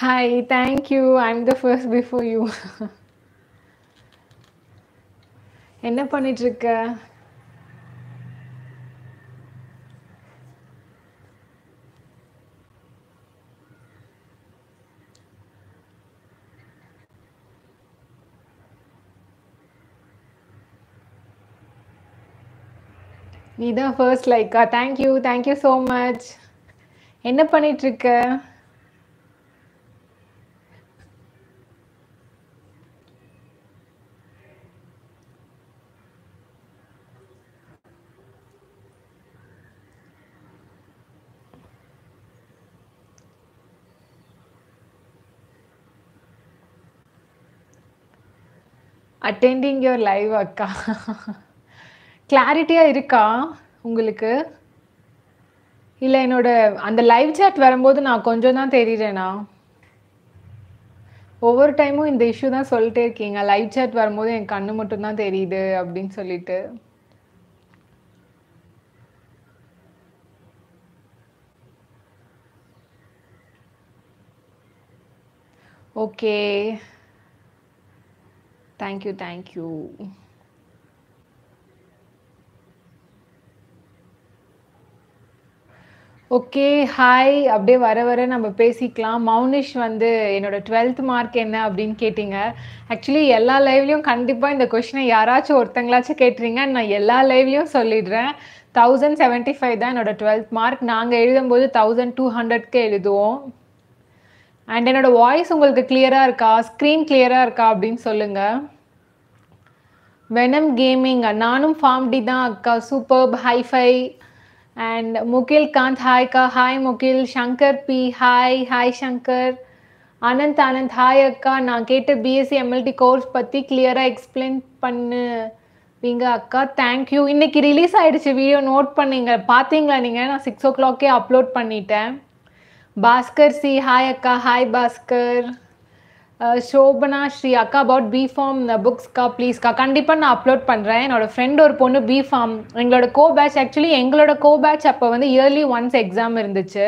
Hi, thank you. I'm the first before you. என்ன பண்ணிட்டு இருக்க நீ தான் ஃபர்ஸ்ட் லைக்கா தேங்க்யூ தேங்க்யூ ஸோ மச் என்ன பண்ணிட்டு இருக்க அட்டெண்டிங் யுவர் லைவ் அக்கா கிளாரிட்டியாக இருக்கா உங்களுக்கு இல்லை என்னோட அந்த லைவ் சேட் வரும்போது நான் கொஞ்சம் தான் தெரியுறேனா ஒவ்வொரு டைமும் இந்த இஷ்யூ தான் சொல்லிட்டே இருக்கீங்க லைவ் சேட் வரும்போது என் கண்ணு மட்டும்தான் தெரியுது அப்படின்னு சொல்லிட்டு okay thank you okay hi அப்படியே வர வர நம்ம பேசிக்கலாம் மௌனிஷ் வந்து என்னோட டுவெல்த் மார்க் என்ன அப்படின்னு கேட்டிங்க ஆக்சுவலி எல்லா லைவ்லையும் கண்டிப்பாக இந்த கொஷினை யாராச்சும் ஒருத்தங்களாச்சும் கேட்டுறீங்க நான் எல்லா லைவ்லையும் சொல்லிடுறேன் தௌசண்ட் செவன்ட்டி ஃபைவ் தான் என்னோட டுவெல்த் மார்க் நாங்கள் எழுதும்போது தௌசண்ட் டூ ஹண்ட்ரட்க்கு எழுதுவோம் அண்ட் என்னோட வாய்ஸ் உங்களுக்கு கிளியரா இருக்கா ஸ்க்ரீன் கிளியரா இருக்கா அப்படின்னு சொல்லுங்கள் வெனம் கேமிங் நானும் ஃபார்ம்டி தான் அக்கா superb hi fi and Mukil Kanth அக்கா hi Mukil Shankar B hi hi Shankar Anand Anand hi அக்கா நான் கேட்ட பிஎஸ்சி எம்எல்டி கோர்ஸ் பற்றி கிளியராக எக்ஸ்பிளைன் பண்ணுவீங்க அக்கா தேங்க்யூ இன்றைக்கி ரிலீஸ் ஆகிடுச்சு வீடியோ நோட் பண்ணிங்க பார்த்தீங்களா நீங்கள் நான் சிக்ஸ் ஓ கிளாக்கே அப்லோட் பண்ணிட்டேன் பாஸ்கர் சி ஹாய் அக்கா ஹாய் பாஸ்கர் ஷோபனா ஸ்ரீ அக்கா அபவுட் பி ஃபார்ம் புக்ஸ்க்கா ப்ளீஸ்க்கா கண்டிப்பாக நான் அப்லோட் பண்ணுறேன் என்னோடய ஃப்ரெண்ட் ஒரு பொண்ணு பி ஃபார்ம் எங்களோட கோ பேட்ச் ஆக்சுவலி எங்களோட கோ பேட்ச் அப்போ வந்து இயர்லி ஒன்ஸ் எக்ஸாம் இருந்துச்சு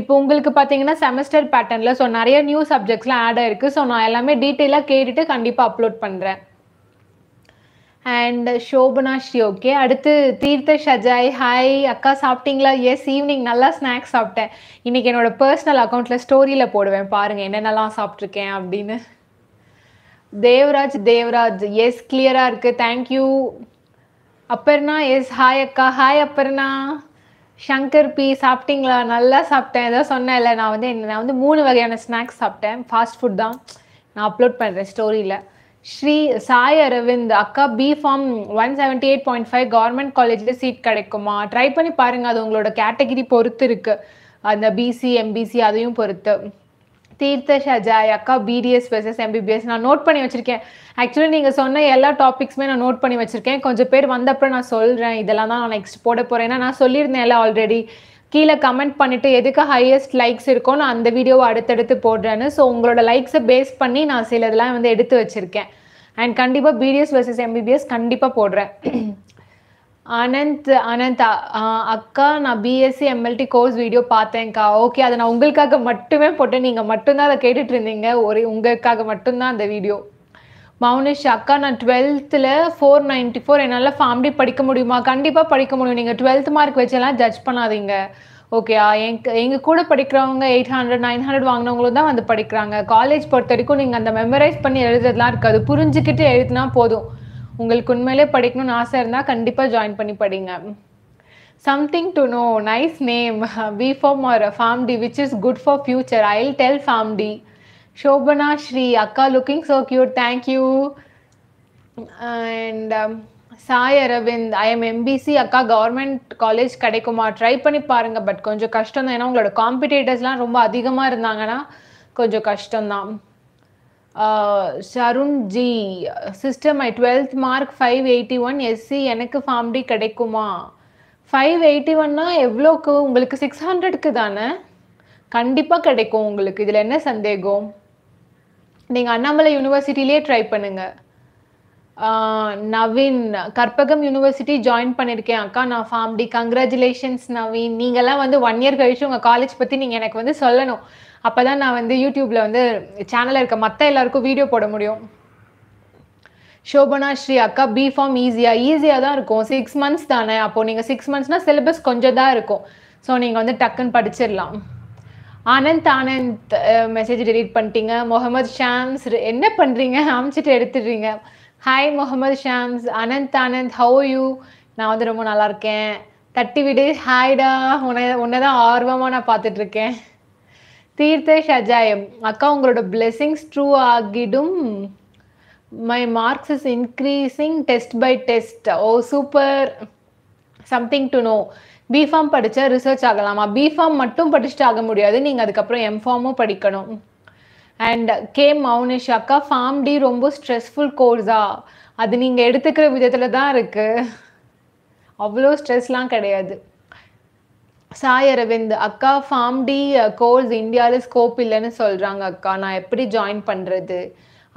இப்போ உங்களுக்கு பார்த்தீங்கன்னா செமஸ்டர் பேட்டர்னில் ஸோ நிறைய நியூ சப்ஜெக்ட்ஸ்லாம் ஆட் ஆயிருக்கு ஸோ நான் எல்லாமே டீட்டெயிலாக கேட்டுட்டு கண்டிப்பாக அப்லோட் பண்ணுறேன் அண்ட் ஷோபனா ஸ்ரீ ஓகே அடுத்து தீர்த்த ஷஜாய் ஹாய் அக்கா சாப்பிட்டீங்களா எஸ் ஈவினிங் நல்லா ஸ்நாக்ஸ் சாப்பிட்டேன் இன்றைக்கி என்னோட பர்சனல் அக்கௌண்ட்டில் ஸ்டோரியில் போடுவேன் பாருங்கள் என்னென்னலாம் சாப்பிட்ருக்கேன் அப்படின்னு தேவராஜ் தேவராஜ் எஸ் கிளியராக இருக்குது தேங்க்யூ அப்பர்னா எஸ் ஹாய் அக்கா ஹாய் அப்பர்னா ஷங்கர் பி சாப்பிட்டீங்களா நல்லா சாப்பிட்டேன் ஏதோ சொன்னேன் இல்லை நான் வந்து நான் வந்து மூணு வகையான ஸ்நாக்ஸ் சாப்பிட்டேன் ஃபாஸ்ட் ஃபுட் தான் நான் அப்லோட் பண்ணுறேன் ஸ்டோரியில் ஸ்ரீ சாய் அரவிந்த் அக்கா B pharm one seventy eight point five government காலேஜில் சீட் கிடைக்குமா ட்ரை பண்ணி பாருங்க அது உங்களோட கேட்டகிரி பொறுத்து இருக்கு அந்த பிசி எம்பிசி அதையும் பொறுத்து தீர்த்த ஷஜாய் அக்கா பிடிஎஸ் வெர்சஸ் எம்பிபிஎஸ் நான் நோட் பண்ணி வச்சிருக்கேன் ஆக்சுவலி நீங்கள் சொன்ன எல்லா டாபிக்ஸுமே நான் நோட் பண்ணி வச்சிருக்கேன் கொஞ்சம் பேர் வந்தப்ப நான் சொல்கிறேன் இதெல்லாம் தான் நான் நெக்ஸ்ட் போட போகிறேன் ஏன்னா நான் சொல்லியிருந்தேன் எல்லாம் ஆல்ரெடி கீழே கமெண்ட் பண்ணிவிட்டு எதுக்கு ஹையஸ்ட் லைக்ஸ் இருக்கோ நான் அந்த வீடியோவை அடுத்தடுத்து போடுறேன்னு ஸோ உங்களோட லைக்ஸை பேஸ் பண்ணி நான் சிலதெல்லாம் வந்து எடுத்து வச்சுருக்கேன் அண்ட் கண்டிப்பாக பிடிஎஸ் வர்சஸ் எம்பிபிஎஸ் கண்டிப்பாக போடுறேன் அனந்த் அனந்த் அக்கா நான் பிஎஸ்சி எம்எல்டி கோர்ஸ் வீடியோ பார்த்தேன்க்கா ஓகே அதை நான் உங்களுக்காக மட்டுமே போட்டேன் நீங்கள் மட்டும்தான் அதை கேட்டுட்டு இருந்தீங்க ஒரு உங்களுக்காக மட்டும்தான் அந்த வீடியோ மௌனிஷ் அக்கா நான் டுவெல்த்தில் ஃபோர் நைன்ட்டி ஃபோர் என்னால் ஃபேமிலி படிக்க முடியுமா கண்டிப்பாக படிக்க முடியும் நீங்கள் டுவெல்த் மார்க் வச்செல்லாம் ஜட்ஜ் பண்ணாதீங்க ஓகேயா எங்க எங்கள் கூட படிக்கிறவங்க எயிட் ஹண்ட்ரட் நைன் ஹண்ட்ரட் வாங்கினவங்களும் தான் வந்து படிக்கிறாங்க காலேஜ் பொறுத்த வரைக்கும் நீங்கள் அந்த மெமரைஸ் பண்ணி எழுதுறதுலாம் இருக்காது புரிஞ்சுக்கிட்டு எழுதினா போதும் உங்களுக்கு உண்மையிலே படிக்கணும்னு ஆசை இருந்தால் கண்டிப்பாக ஜாயின் பண்ணி படிங்க something to know nice name B pharm or pharm D which is good for future I tell pharm D Shobana Sri அக்கா looking so cute thank you and Sai Aravind I am MBC அக்கா கவர்மெண்ட் காலேஜ் கிடைக்குமா ட்ரை பண்ணி பாருங்க பட் கொஞ்சம் கஷ்டம் தான் ஏன்னா உங்களோட காம்படிட்டர்ஸ்லாம் ரொம்ப அதிகமாக இருந்தாங்கன்னா கொஞ்சம் கஷ்டம்தான் Sharun G system I twelfth mark five eighty one SC எனக்கு ஃபார்ம்டி கிடைக்குமா ஃபைவ் எயிட்டி ஒன்னா எவ்வளோக்கு உங்களுக்கு சிக்ஸ் ஹண்ட்ரடுக்கு தானே கண்டிப்பாக கிடைக்கும் உங்களுக்கு இதில் என்ன சந்தேகம் நீங்கள் அண்ணாமலை யூனிவர்சிட்டிலே ட்ரை பண்ணுங்கள் நவீன் கற்பகம் யூனிவர்சிட்டி ஜாயின் பண்ணியிருக்கேன் அக்கா நான் ஃபார்ம் டி கங்க்ராச்சுலேஷன்ஸ் நவீன் நீங்கள்லாம் வந்து ஒன் இயர் கழிச்சு உங்கள் காலேஜ் பற்றி நீங்கள் எனக்கு வந்து சொல்லணும் அப்போ தான் நான் வந்து யூடியூப்பில் வந்து சேனலில் இருக்க மற்ற எல்லாருக்கும் வீடியோ போட முடியும் சோபனா ஸ்ரீ அக்கா பி ஃபார்ம் ஈஸியாக ஈஸியாக தான் இருக்கும் சிக்ஸ் மந்த்ஸ் தானே அப்போ நீங்கள் சிக்ஸ் மந்த்ஸ்னால் சிலபஸ் கொஞ்சம் தான் இருக்கும் ஸோ நீங்கள் வந்து டக்குன்னு படிச்சிடலாம் ஆனந்த் ஆனந்த் மெசேஜ் டெலீட் பண்ணிட்டீங்க முகமது ஷாம்ஸ் என்ன பண்ணுறீங்க அமைச்சிட்டு எடுத்துடுறீங்க hi Mohammed Shams Anand Anand how you நான் வந்து ரொம்ப நல்லா இருக்கேன் தட்டி விடு ஹாய்டா உன்னை உன்னதான் ஆர்வமா ஆர்வமாக நான் பார்த்துட்ருக்கேன் தீர்த்தேஷ் அஜாயம் அக்கா உங்களோட பிளெஸ்ஸிங்ஸ் ட்ரூ ஆகிடும் my marks is increasing test by test oh super something to know B pharm படித்தா ரிசர்ச் ஆகலாமா பிஃபார்ம் மட்டும் படிச்சுட்டு ஆக முடியாது நீங்கள் அதுக்கப்புறம் எம்ஃபார்மும் படிக்கணும் அண்ட் கே மௌனேஷ் அக்கா ஃபார்ம் டி ரொம்ப ஸ்ட்ரெஸ்ஃபுல் கோர்ஸா அது நீங்கள் எடுத்துக்கிற விதத்தில் தான் இருக்குது அவ்வளோ ஸ்ட்ரெஸ்லாம் கிடையாது சாய் அரவிந்த் அக்கா ஃபார்ம் டி கோர்ஸ் இந்தியாவில் ஸ்கோப் இல்லைன்னு சொல்கிறாங்க அக்கா நான் எப்படி ஜாயின் பண்ணுறது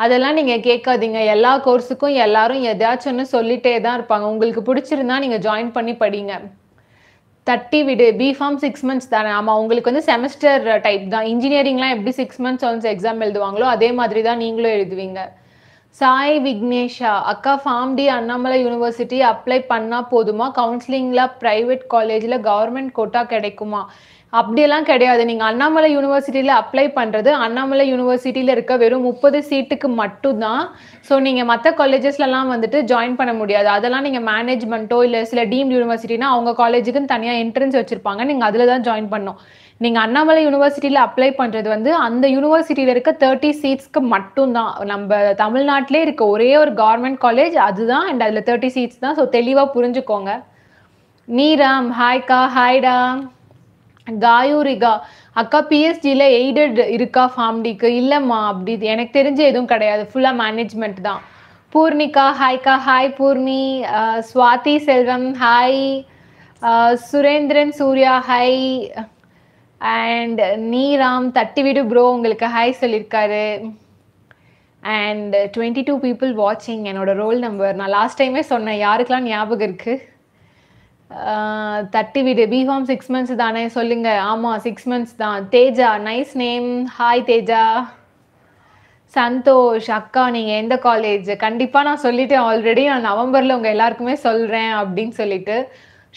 அதெல்லாம் நீங்கள் கேட்காதீங்க எல்லா கோர்ஸுக்கும் எல்லாரும் எதாச்சும் ஒன்று சொல்லிட்டே தான் இருப்பாங்க உங்களுக்கு பிடிச்சிருந்தா நீங்கள் ஜாயின் பண்ணி படிங்க தட்டி விடு பிஃபார்ம் சிக்ஸ் மந்த்ஸ் தானே ஆமாம் உங்களுக்கு வந்து செமஸ்டர் டைப் தான் இன்ஜினியரிங்லாம் எப்படி சிக்ஸ் மந்த்ஸ் ஒன்ஸ் எக்ஸாம் எழுதுவாங்களோ அதே மாதிரி தான் நீங்களும் எழுதுவீங்க சாய் விக்னேஷா அக்கா form D Annamalai university apply பண்ணால் போதுமா கவுன்சிலிங்கில் ப்ரைவேட் காலேஜில் கவர்மெண்ட் கோட்டா கிடைக்குமா அப்படியெல்லாம் கிடையாது நீங்கள் அண்ணாமலை யூனிவர்சிட்டியில அப்ளை பண்ணுறது அண்ணாமலை யூனிவர்சிட்டியில இருக்க வெறும் முப்பது சீட்டுக்கு மட்டும்தான் ஸோ நீங்கள் மற்ற காலேஜஸ்லலாம் வந்துட்டு ஜாயின் பண்ண முடியாது அதெல்லாம் நீங்கள் மேனேஜ்மெண்ட்டோ இல்லை சில டீம்டு யூனிவர்சிட்டினா அவங்க காலேஜுக்குன்னு தனியாக என்ட்ரன்ஸ் வச்சுருப்பாங்க நீங்கள் அதில் தான் ஜாயின் பண்ணும் நீங்கள் அண்ணாமலை யூனிவர்சிட்டியில அப்ளை பண்ணுறது வந்து அந்த யூனிவர்சிட்டியில இருக்க தேர்ட்டி சீட்ஸ்க்கு மட்டும்தான் நம்ம தமிழ்நாட்டிலே இருக்க ஒரே ஒரு கவர்மெண்ட் காலேஜ் அதுதான் அண்ட் அதில் தேர்ட்டி சீட்ஸ் தான் ஸோ தெளிவாக புரிஞ்சுக்கோங்க நீராம் ஹாய்க்கா ஹாய்டா காயூரிகா அக்கா பிஎஸ்டியில் எய்டட் இருக்கா ஃபார்ம்டிக்கு இல்லைம்மா அப்படி எனக்கு தெரிஞ்சு எதுவும் கிடையாது ஃபுல்லாக மேனேஜ்மெண்ட் தான் பூர்ணிகா ஹாய்க்கா hi Poorni Swathi Selvam hi Surendran Surya hi and Neeram தட்டிவிடு ப்ரோ உங்களுக்கு ஹாய் சொல்லியிருக்காரு அண்ட் டுவெண்ட்டி டூ பீப்புள் வாட்சிங் என்னோட ரோல் நம்பர் நான் லாஸ்ட் டைமே சொன்னேன் யாருக்கெல்லாம் ஞாபகம் இருக்குது தட்டி விடு பிஃபார்ம் சிக்ஸ் மந்த்ஸ் தானே சொல்லுங்க ஆமா சிக்ஸ் மந்த்ஸ் தான் Teja nice name hi Teja Santhosh அக்கா நீங்க எந்த காலேஜ் கண்டிப்பா நான் சொல்லிட்டேன் ஆல்ரெடி நான் நவம்பர்ல உங்க எல்லாருக்குமே சொல்றேன் அப்படின்னு சொல்லிட்டு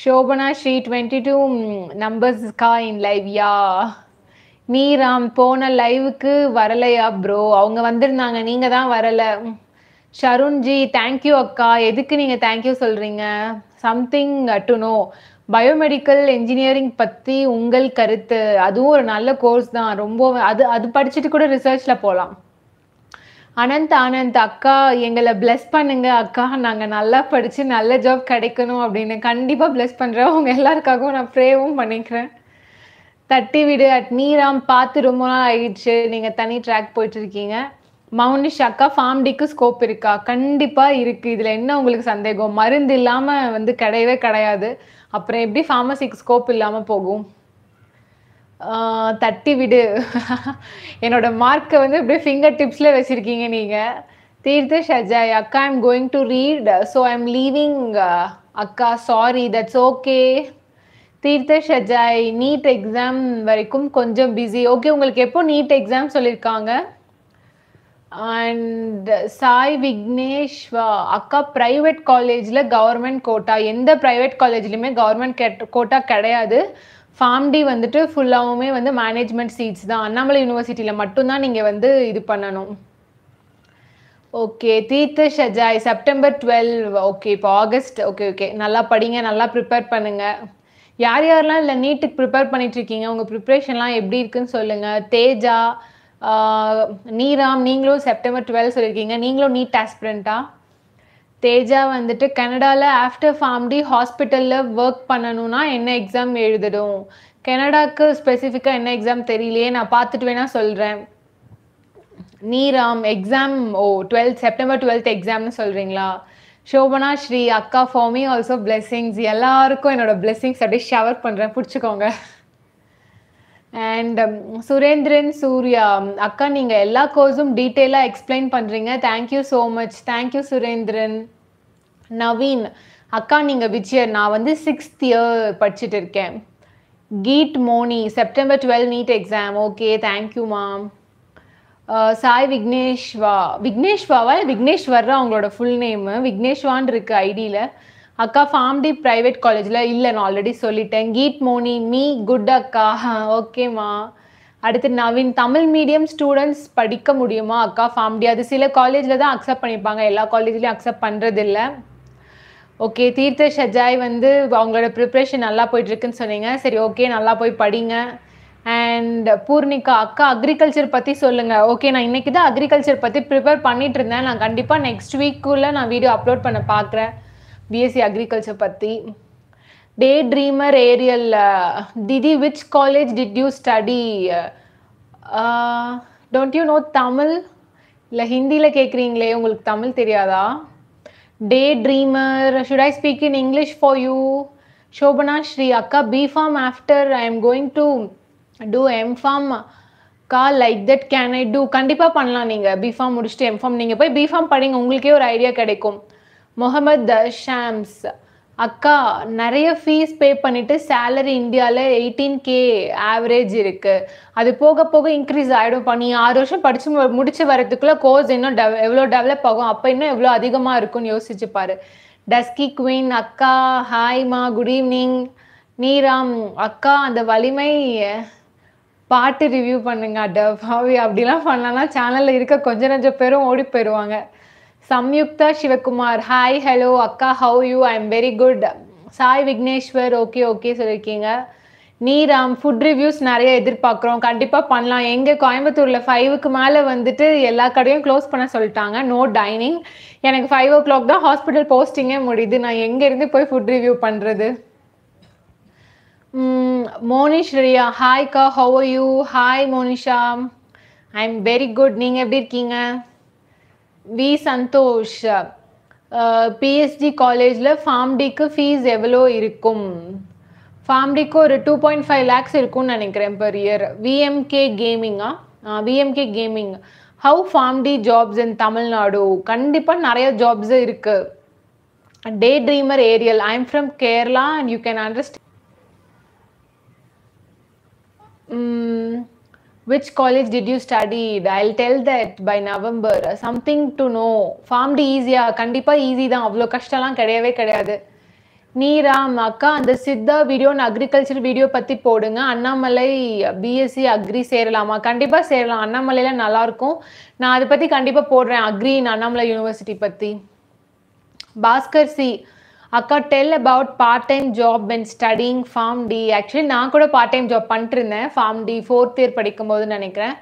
ஷோபனா ஸ்ரீ டுவெண்ட்டி டூ நம்பர்ஸ்க்கா இன் லைவ் யா நீராம் போன லைவுக்கு வரலையா ப்ரோ அவங்க வந்திருந்தாங்க நீங்க தான் வரல ஷருண்ஜி தேங்க்யூ அக்கா எதுக்கு நீங்க தேங்க்யூ சொல்றீங்க something to know biomedical engineering பற்றி உங்கள் கருத்து அதுவும் ஒரு நல்ல கோர்ஸ் தான் ரொம்ப அது அது படிச்சுட்டு கூட ரிசர்ச்சில் போகலாம் அனந்த் ஆனந்த் அக்கா எங்களை பிளஸ் பண்ணுங்க அக்கா நாங்கள் நல்லா படித்து நல்ல ஜாப் கிடைக்கணும் அப்படின்னு கண்டிப்பாக பிளஸ் பண்ணுறேன் உங்கள் எல்லாருக்காகவும் நான் ப்ரேவும் பண்ணிக்கிறேன் தட்டி விடு அட் நீராம் பார்த்து ரொம்ப நாள் ஆயிடுச்சு நீங்கள் தனி ட்ராக் போயிட்டு இருக்கீங்க மௌனிஷாக்கா ஃபார்ம்டிக்கு ஸ்கோப் இருக்கா கண்டிப்பாக இருக்குது இதில் என்ன உங்களுக்கு சந்தேகம் மருந்து இல்லாமல் வந்து கிடையவே கிடையாது அப்புறம் எப்படி ஃபார்மசிக்கு ஸ்கோப் இல்லாமல் போகும் தட்டி விடு என்னோட மார்க்கை வந்து அப்படியே ஃபிங்கர் டிப்ஸில் வச்சுருக்கீங்க நீங்கள் தீர்த்து ஷஜாய் அக்கா I'm going to read so I am leaving அக்கா சாரி தட்ஸ் ஓகே தீர்த்த ஷஜாய் நீட் எக்ஸாம் வரைக்கும் கொஞ்சம் பிஸி ஓகே உங்களுக்கு எப்போ நீட் எக்ஸாம் சொல்லியிருக்காங்க அண்ட் சாய் விக்னேஷ்வா அக்கா ப்ரைவேட் காலேஜில் கவர்மெண்ட் கோட்டா எந்த ப்ரைவேட் காலேஜ்லையுமே கவர்மெண்ட் கெட் கோட்டா கிடையாது ஃபார்ம்டி வந்துட்டு ஃபுல்லாகவுமே வந்து மேனேஜ்மெண்ட் சீட்ஸ் தான் அண்ணாமலை யூனிவர்சிட்டியில் மட்டும்தான் நீங்கள் வந்து இது பண்ணணும் ஓகே தீர்த்த ஷஜாய் செப்டம்பர் டுவெல் ஓகே இப்போ ஆகஸ்ட் ஓகே ஓகே நல்லா படிங்க நல்லா ப்ரிப்பேர் பண்ணுங்கள் யார் யாரெல்லாம் இல்லை நீட்டுக்கு ப்ரிப்பேர் இருக்கீங்க உங்கள் ப்ரிப்ரேஷன்லாம் எப்படி இருக்குன்னு சொல்லுங்கள் தேஜா நீராம் நீங்களும் செப்டம்பர் டுவெல் சொல்லியிருக்கீங்க நீங்களும் நீட் ஆஸ்பிரண்டா தேஜா வந்துட்டு கனடாவில் ஆஃப்டர் ஃபார்ம்டி ஹாஸ்பிட்டலில் ஒர்க் பண்ணணும்னா என்ன எக்ஸாம் எழுதிடும் கனடாவுக்கு ஸ்பெசிஃபிக்காக என்ன எக்ஸாம் தெரியலையே நான் பார்த்துட்டு வேணால் சொல்கிறேன் நீராம் exam oh twelfth September twelfth எக்ஸாம்னு சொல்கிறீங்களா ஷோபனா ஸ்ரீ அக்கா ஃபார்மி ஆல்சோ பிளெஸ்ஸிங்ஸ் எல்லாருக்கும் என்னோடய பிளெஸ்ஸிங்ஸ் அப்படியே ஷவர் பண்ணுறேன் பிடிச்சிக்கோங்க அண்ட் சுரேந்திரன் சூர்யா அக்கா நீங்கள் எல்லா கோர்ஸும் டீட்டெயிலாக எக்ஸ்பிளைன் பண்ணுறீங்க thank you so much thank you Surendran Naveen அக்கா நீங்கள் விஜயர் நான் வந்து சிக்ஸ்த் இயர் படிச்சுட்டு இருக்கேன் கீட் மோனி September twelve NEET exam okay thank you ma'am Sai Vigneshwa விக்னேஷ்வாவா விக்னேஷ்வர் அவங்களோட ஃபுல் நேமு விக்னேஷ்வான் இருக்கு ஐடியில் அக்கா ஃபார்ம்டி ப்ரைவேட் காலேஜில் இல்லை நான் ஆல்ரெடி சொல்லிட்டேன் கீட் மோனி மீ குட் அக்கா ஓகேம்மா அடுத்து நவீன் தமிழ் மீடியம் ஸ்டூடெண்ட்ஸ் படிக்க முடியுமா அக்கா ஃபார்ம்டி அது சில காலேஜில் தான் அக்செப்ட் பண்ணியிருப்பாங்க எல்லா காலேஜ்லேயும் அக்செப்ட் பண்ணுறதில்ல ஓகே தீர்த்த ஷஜாய் வந்து அவங்களோட ப்ரிப்ரேஷன் நல்லா போயிட்டுருக்குன்னு சொன்னீங்க சரி ஓகே நல்லா போய் படிங்க அண்ட் பூர்ணிகா அக்கா அக்ரிகல்ச்சர் பற்றி சொல்லுங்கள் ஓகே நான் இன்றைக்கி தான் அக்ரிகல்ச்சர் பற்றி ப்ரிப்பேர் பண்ணிகிட்டு இருந்தேன் நான் கண்டிப்பாக நெக்ஸ்ட் வீக்குள்ளே நான் வீடியோ அப்லோட் பண்ண பார்க்குறேன் பிஎஸ்சி அக்ரிகல்ச்சர் பற்றி டே ட்ரீமர் ஏரியல் திதி which college did you study don't you know Tamil இல்லை ஹிந்தியில் கேட்குறீங்களே உங்களுக்கு தமிழ் தெரியாதா day dreamer should I speak in English for you Shobana Sri அக்கா Pharm after I am going to do M Pharm கா like that can I do கண்டிப்பாக பண்ணலாம் நீங்கள் பிஃபார்ம் முடிச்சுட்டு எம்ஃபார்ம் நீங்கள் போய் பிஃபார்ம் படிங்க உங்களுக்கே ஒரு ஐடியா கிடைக்கும் முகமது ஷாம்ஸ் அக்கா நிறைய ஃபீஸ் பே பண்ணிவிட்டு சேலரி இந்தியாவில் எயிட்டீன் கே ஆவரேஜ் இருக்குது அது போக போக இன்க்ரீஸ் ஆகிடும் பண்ணி ஆறு வருஷம் படித்து முடிச்சு வரதுக்குள்ளே கோர்ஸ் இன்னும் டெவ எவ்வளோ டெவலப் ஆகும் அப்போ இன்னும் எவ்வளோ அதிகமாக இருக்கும்னு யோசிச்சுப்பாரு டஸ்கி குவீன் அக்கா ஹாய்மா குட் ஈவினிங் நீராம் அக்கா அந்த வலிமை பாட்டு ரிவ்யூ பண்ணுங்க அட அப்படிலாம் பண்ணலாம் சேனலில் இருக்க கொஞ்சம் கொஞ்சம் பேரும் ஓடி போயிடுவாங்க சம்யுக்தா சிவகுமார் ஹாய் ஹலோ அக்கா how you I am very good Sai Vigneshwar okay okay சொல்லியிருக்கீங்க நீராம் ஃபுட் ரிவ்யூஸ் நிறைய எதிர்பார்க்குறோம் கண்டிப்பாக பண்ணலாம் எங்கள் கோயம்புத்தூரில் ஃபைவுக்கு மேலே வந்துட்டு எல்லா கடையும் க்ளோஸ் பண்ண சொல்லிட்டாங்க நோ டைனிங் எனக்கு ஃபைவ் ஓ கிளாக் தான் ஹாஸ்பிட்டல் போஸ்டிங்கே முடியுது நான் எங்கேருந்து போய் ஃபுட் ரிவ்யூ பண்ணுறது மோனிஷ் ரியா ஹாய்க்கா how you hi Monisha I am very good நீங்கள் எப்படி இருக்கீங்க வி சந்தோஷ் பிஎஸ்ஜி காலேஜில் ஃபார்ம்டிக்கு ஃபீஸ் எவ்வளோ இருக்கும் ஃபார்ம்டிக்கு ஒரு டூ பாயிண்ட் ஃபைவ் லேக்ஸ் இருக்கும்னு நினைக்கிறேன் பெர் இயர் விஎம்கே கேமிங்கா VMK gaming how Pharm D jobs in Tamil Nadu கண்டிப்பாக நிறைய ஜாப்ஸ் இருக்குது day dreamer Ariel I am from Kerala and you can understand which college did you study i'll tell that by november something to know farm D ஈஸியா கண்டிப்பா easy தான் அவ்வளோ கஷ்டம்லாம் கிடையவே கிடையாது ராம் அக்கா அந்த சித்தா வீடியோ அக்ரிகல்ச்சர் வீடியோ பத்தி போடுங்க அண்ணாமலை பிஎஸ்சி அக்ரி சேரலாமா கண்டிப்பா சேரலாம் அண்ணாமலையில நல்லா இருக்கும் நான் அதை பத்தி கண்டிப்பா போடுறேன் அக்ரி அண்ணாமலை யூனிவர்சிட்டி பத்தி பாஸ்கர் சி அக்கா tell about part time job and studying form D actually நான் கூட பார்ட் டைம் ஜாப் பண்ணிட்டுருந்தேன் ஃபார்ம் டி ஃபோர்த் இயர் படிக்கும்போது நினைக்கிறேன்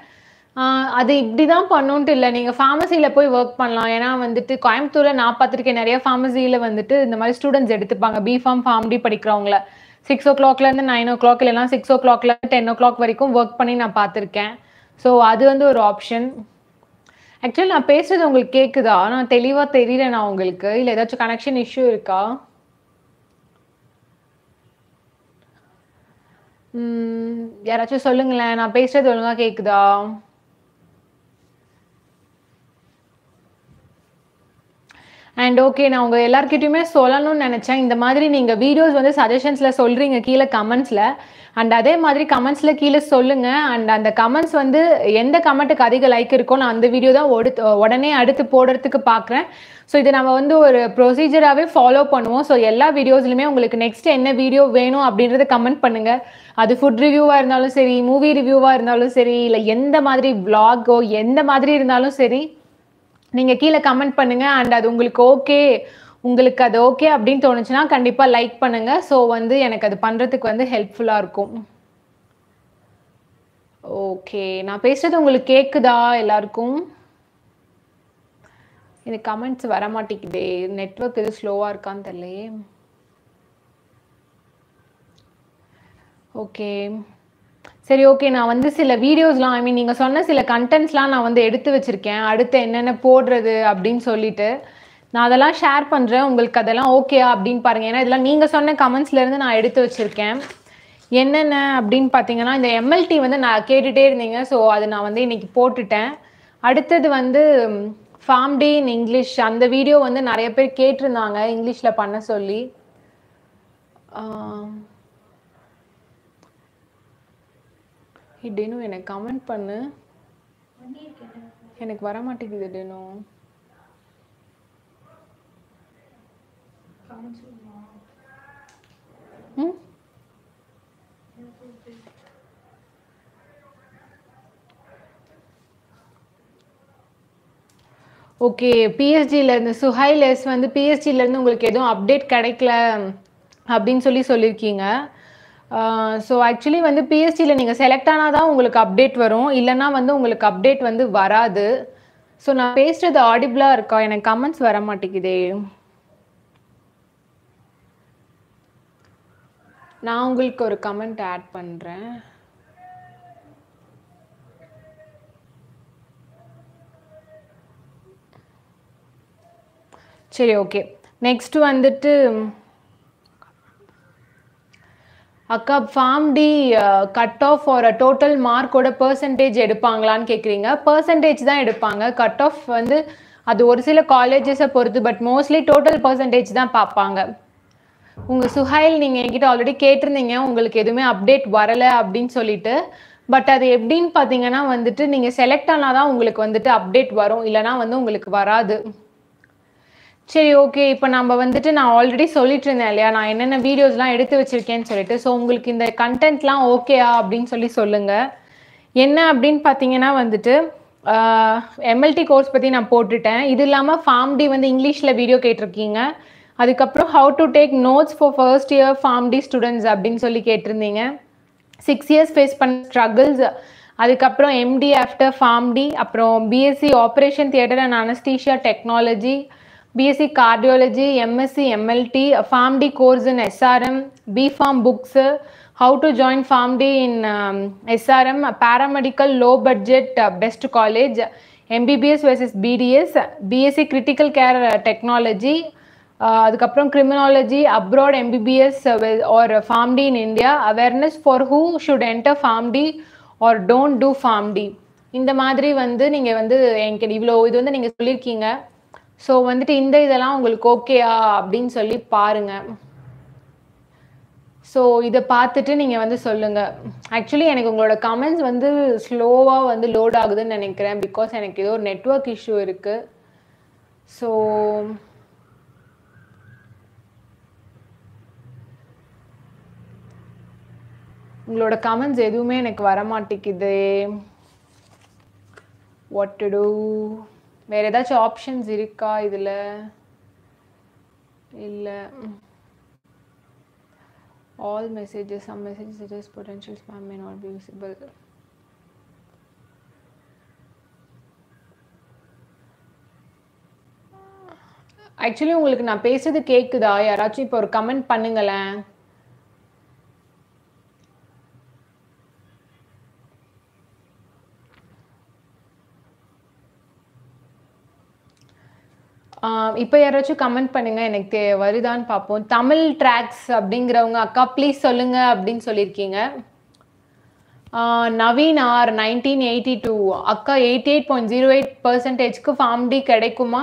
அது இப்படி தான் பண்ணுன்ட்டு இல்லை நீங்கள் ஃபார்மசியில் போய் ஒர்க் பண்ணலாம் ஏன்னா வந்துட்டு கோயம்புத்தூரில் நான் பார்த்துருக்கேன் நிறைய ஃபார்மசியில் வந்துட்டு இந்த மாதிரி ஸ்டூடெண்ட்ஸ் எடுத்துப்பாங்க ஃபார்ம் ஃபார்ம் டி படிக்கிறவங்கள சிக்ஸ் ஓ கிளாக்லேருந்து நைன் ஓ கிளாக் இல்லைனா சிக்ஸ் ஓ கிளாக்லேருந்து டென் ஓ கிளாக் வரைக்கும் ஒர்க் பண்ணி நான் பார்த்துருக்கேன் ஸோ அது வந்து ஒரு ஆப்ஷன் ஆக்சுவலி நான் பேசுறது உங்களுக்கு கேக்குதா நான் தெளிவா தெரியல நான் உங்களுக்கு இல்ல ஏதாச்சும் கனெக்ஷன் இஷ்யூ இருக்கா யாராச்சும் சொல்லுங்களேன் நான் பேசுறது ஒழுங்கா கேக்குதா அண்ட் ஓகே நான் உங்கள் எல்லாருக்கிட்டையுமே சொல்லணும்னு நினச்சேன் இந்த மாதிரி நீங்கள் வீடியோஸ் வந்து சஜஷன்ஸில் சொல்கிறீங்க கீழே கமெண்ட்ஸில் அண்ட் அதே மாதிரி கமெண்ட்ஸில் கீழே சொல்லுங்கள் அண்ட் அந்த கமெண்ட்ஸ் வந்து எந்த கமெண்ட்டுக்கு அதிக லைக் இருக்கோ நான் அந்த வீடியோ தான் ஒடுத்து உடனே அடுத்து போடுறதுக்கு பார்க்குறேன் ஸோ இதை நம்ம வந்து ஒரு ப்ரொசீஜராகவே ஃபாலோ பண்ணுவோம் ஸோ எல்லா வீடியோஸ்லையுமே உங்களுக்கு நெக்ஸ்ட் என்ன வீடியோ வேணும் அப்படின்றத கமெண்ட் பண்ணுங்கள் அது ஃபுட் ரிவ்யூவாக இருந்தாலும் சரி மூவி ரிவ்யூவாக இருந்தாலும் சரி இல்லை எந்த மாதிரி விளாகோ எந்த மாதிரி இருந்தாலும் சரி நீங்கள் கீழே கமெண்ட் பண்ணுங்கள் அண்ட் அது உங்களுக்கு ஓகே உங்களுக்கு அது ஓகே அப்படின்னு தோணுச்சுன்னா கண்டிப்பாக லைக் பண்ணுங்கள் ஸோ வந்து எனக்கு அது பண்ணுறதுக்கு வந்து ஹெல்ப்ஃபுல்லாக இருக்கும் ஓகே நான் பேசுறது உங்களுக்கு கேட்குதா எல்லாருக்கும் இந்த கமெண்ட்ஸ் வர மாட்டேங்குதே நெட்ஒர்க் இது ஸ்லோவாக இருக்கான்னு தெரியல ஓகே சரி ஓகே நான் வந்து சில வீடியோஸ்லாம் ஐ மீன் நீங்கள் சொன்ன சில கண்டென்ட்ஸ்லாம் நான் வந்து எடுத்து வச்சுருக்கேன் அடுத்து என்னென்ன போடுறது அப்படின்னு சொல்லிட்டு நான் அதெல்லாம் ஷேர் பண்ணுறேன் உங்களுக்கு அதெல்லாம் ஓகே அப்படின்னு பாருங்கள் ஏன்னா இதெல்லாம் நீங்கள் சொன்ன கமெண்ட்ஸ்லேருந்து நான் எடுத்து வச்சுருக்கேன் என்னென்ன அப்படின்னு பார்த்தீங்கன்னா இந்த எம்எல்டி வந்து நான் கேட்டுகிட்டே இருந்தீங்க ஸோ அது நான் வந்து இன்றைக்கி போட்டுட்டேன் அடுத்தது வந்து ஃபார்ம் இன் இங்கிலீஷ் அந்த வீடியோ வந்து நிறைய பேர் கேட்டிருந்தாங்க இங்கிலீஷில் பண்ண சொல்லி டெனு எனக்கு கமெண்ட் பண்ணு எனக்கு வர மாட்டேங்குது டெனு ம் ஓகே பிஎஸ்டியிலேருந்து சுஹை லெஸ் வந்து பிஎஸ்டியிலேருந்து உங்களுக்கு எதுவும் அப்டேட் கிடைக்கல அப்படின்னு சொல்லி சொல்லியிருக்கீங்க ஸோ ஆக்சுவலி வந்து பிஎஸ்டியில் நீங்கள் செலக்ட் ஆனால் தான் உங்களுக்கு அப்டேட் வரும் இல்லைனா வந்து உங்களுக்கு அப்டேட் வந்து வராது ஸோ நான் பேசுகிறது ஆடிபிளாக இருக்கா எனக்கு கமெண்ட்ஸ் வர மாட்டேங்குதே நான் உங்களுக்கு ஒரு கமெண்ட் ஆட் பண்ணுறேன் சரி ஓகே நெக்ஸ்ட் வந்துட்டு அக்கா form D cut off uh total மார்க்கோட பர்சன்டேஜ் எடுப்பாங்களான்னு கேட்குறீங்க பர்சன்டேஜ் தான் எடுப்பாங்க கட் ஆஃப் வந்து அது ஒரு சில காலேஜஸை பொறுத்து பட் மோஸ்ட்லி டோட்டல் பர்சன்டேஜ் தான் பார்ப்பாங்க உங்க சுஹைல் நீங்க என்கிட்ட ஆல்ரெடி கேட்டிருந்தீங்க உங்களுக்கு எதுவுமே அப்டேட் வரல அப்படின்னு சொல்லிட்டு பட் அது எப்படின்னு பார்த்தீங்கன்னா வந்துட்டு நீங்கள் செலக்ட் ஆனாதான் தான் உங்களுக்கு வந்துட்டு அப்டேட் வரும் இல்லைன்னா வந்து உங்களுக்கு வராது சரி ஓகே இப்போ நம்ம வந்துட்டு நான் ஆல்ரெடி சொல்லிட்டு இருந்தேன் இல்லையா நான் என்னென்ன வீடியோஸ்லாம் எடுத்து வச்சிருக்கேன்னு சொல்லிட்டு ஸோ உங்களுக்கு இந்த கண்டென்ட்லாம் ஓகேயா அப்படின்னு சொல்லி சொல்லுங்க என்ன அப்படின்னு பார்த்தீங்கன்னா வந்துட்டு எம்எல்டி கோர்ஸ் பற்றி நான் போட்டுட்டேன் இது இல்லாமல் ஃபார்ம் டி வந்து இங்கிலீஷில் வீடியோ கேட்டிருக்கீங்க அதுக்கப்புறம் how to take notes for first year Pharm D students அப்படின்னு சொல்லி கேட்டிருந்தீங்க சிக்ஸ் இயர்ஸ் ஃபேஸ் பண்ண ஸ்ட்ரகிள்ஸ் அதுக்கப்புறம் எம்டி ஆஃப்டர் ஃபார்ம்டி அப்புறம் BSc operation theatre and anaesthesia technology BSc cardiology MSc MLT Pharm D course in SRM B Pharm books how to join Pharm D in SRM paramedical low budget best college MBBS versus BDS BSc critical care technology Uh, அதுக்கப்புறம் criminology abroad MBBS or Pharm D in India awareness for who should enter Pharm D or don't do Pharm D இந்த மாதிரி வந்து நீங்கள் வந்து என்கிட்ட இவ்வளோ இது வந்து நீங்கள் சொல்லியிருக்கீங்க ஸோ வந்துட்டு இந்த இதெல்லாம் உங்களுக்கு ஓகேயா அப்படின்னு சொல்லி பாருங்க ஸோ இதை பார்த்துட்டு நீங்கள் வந்து சொல்லுங்கள் ஆக்சுவலி எனக்கு உங்களோட கமெண்ட்ஸ் வந்து ஸ்லோவாக வந்து லோட் ஆகுதுன்னு நினைக்கிறேன் பிகாஸ் எனக்கு ஏதோ ஒரு நெட்ஒர்க் இஷ்யூ இருக்குது ஸோ உங்களோட கமெண்ட்ஸ் எதுவுமே எனக்கு வரமாட்டேங்குது வாட் டு டூ வேறு ஏதாச்சும் ஆப்ஷன்ஸ் இருக்கா இதில் இல்லை all messages some messages it is potential spam may not be visible actually உங்களுக்கு நான் பேசுறது கேட்குதா யாராச்சும் இப்போ ஒரு கமெண்ட் பண்ணுங்களேன் இப்போ யாராச்சும் கமெண்ட் பண்ணுங்க எனக்கு வருதான்னு பார்ப்போம் தமிழ் ட்ராக்ஸ் அப்படிங்கிறவங்க அக்கா ப்ளீஸ் சொல்லுங்க அப்படின்னு சொல்லியிருக்கீங்க Naveen R nineteen eighty two அக்கா eighty eight point zero eight பர்சன்டேஜ்க்கு ஃபார்ம் டி கிடைக்குமா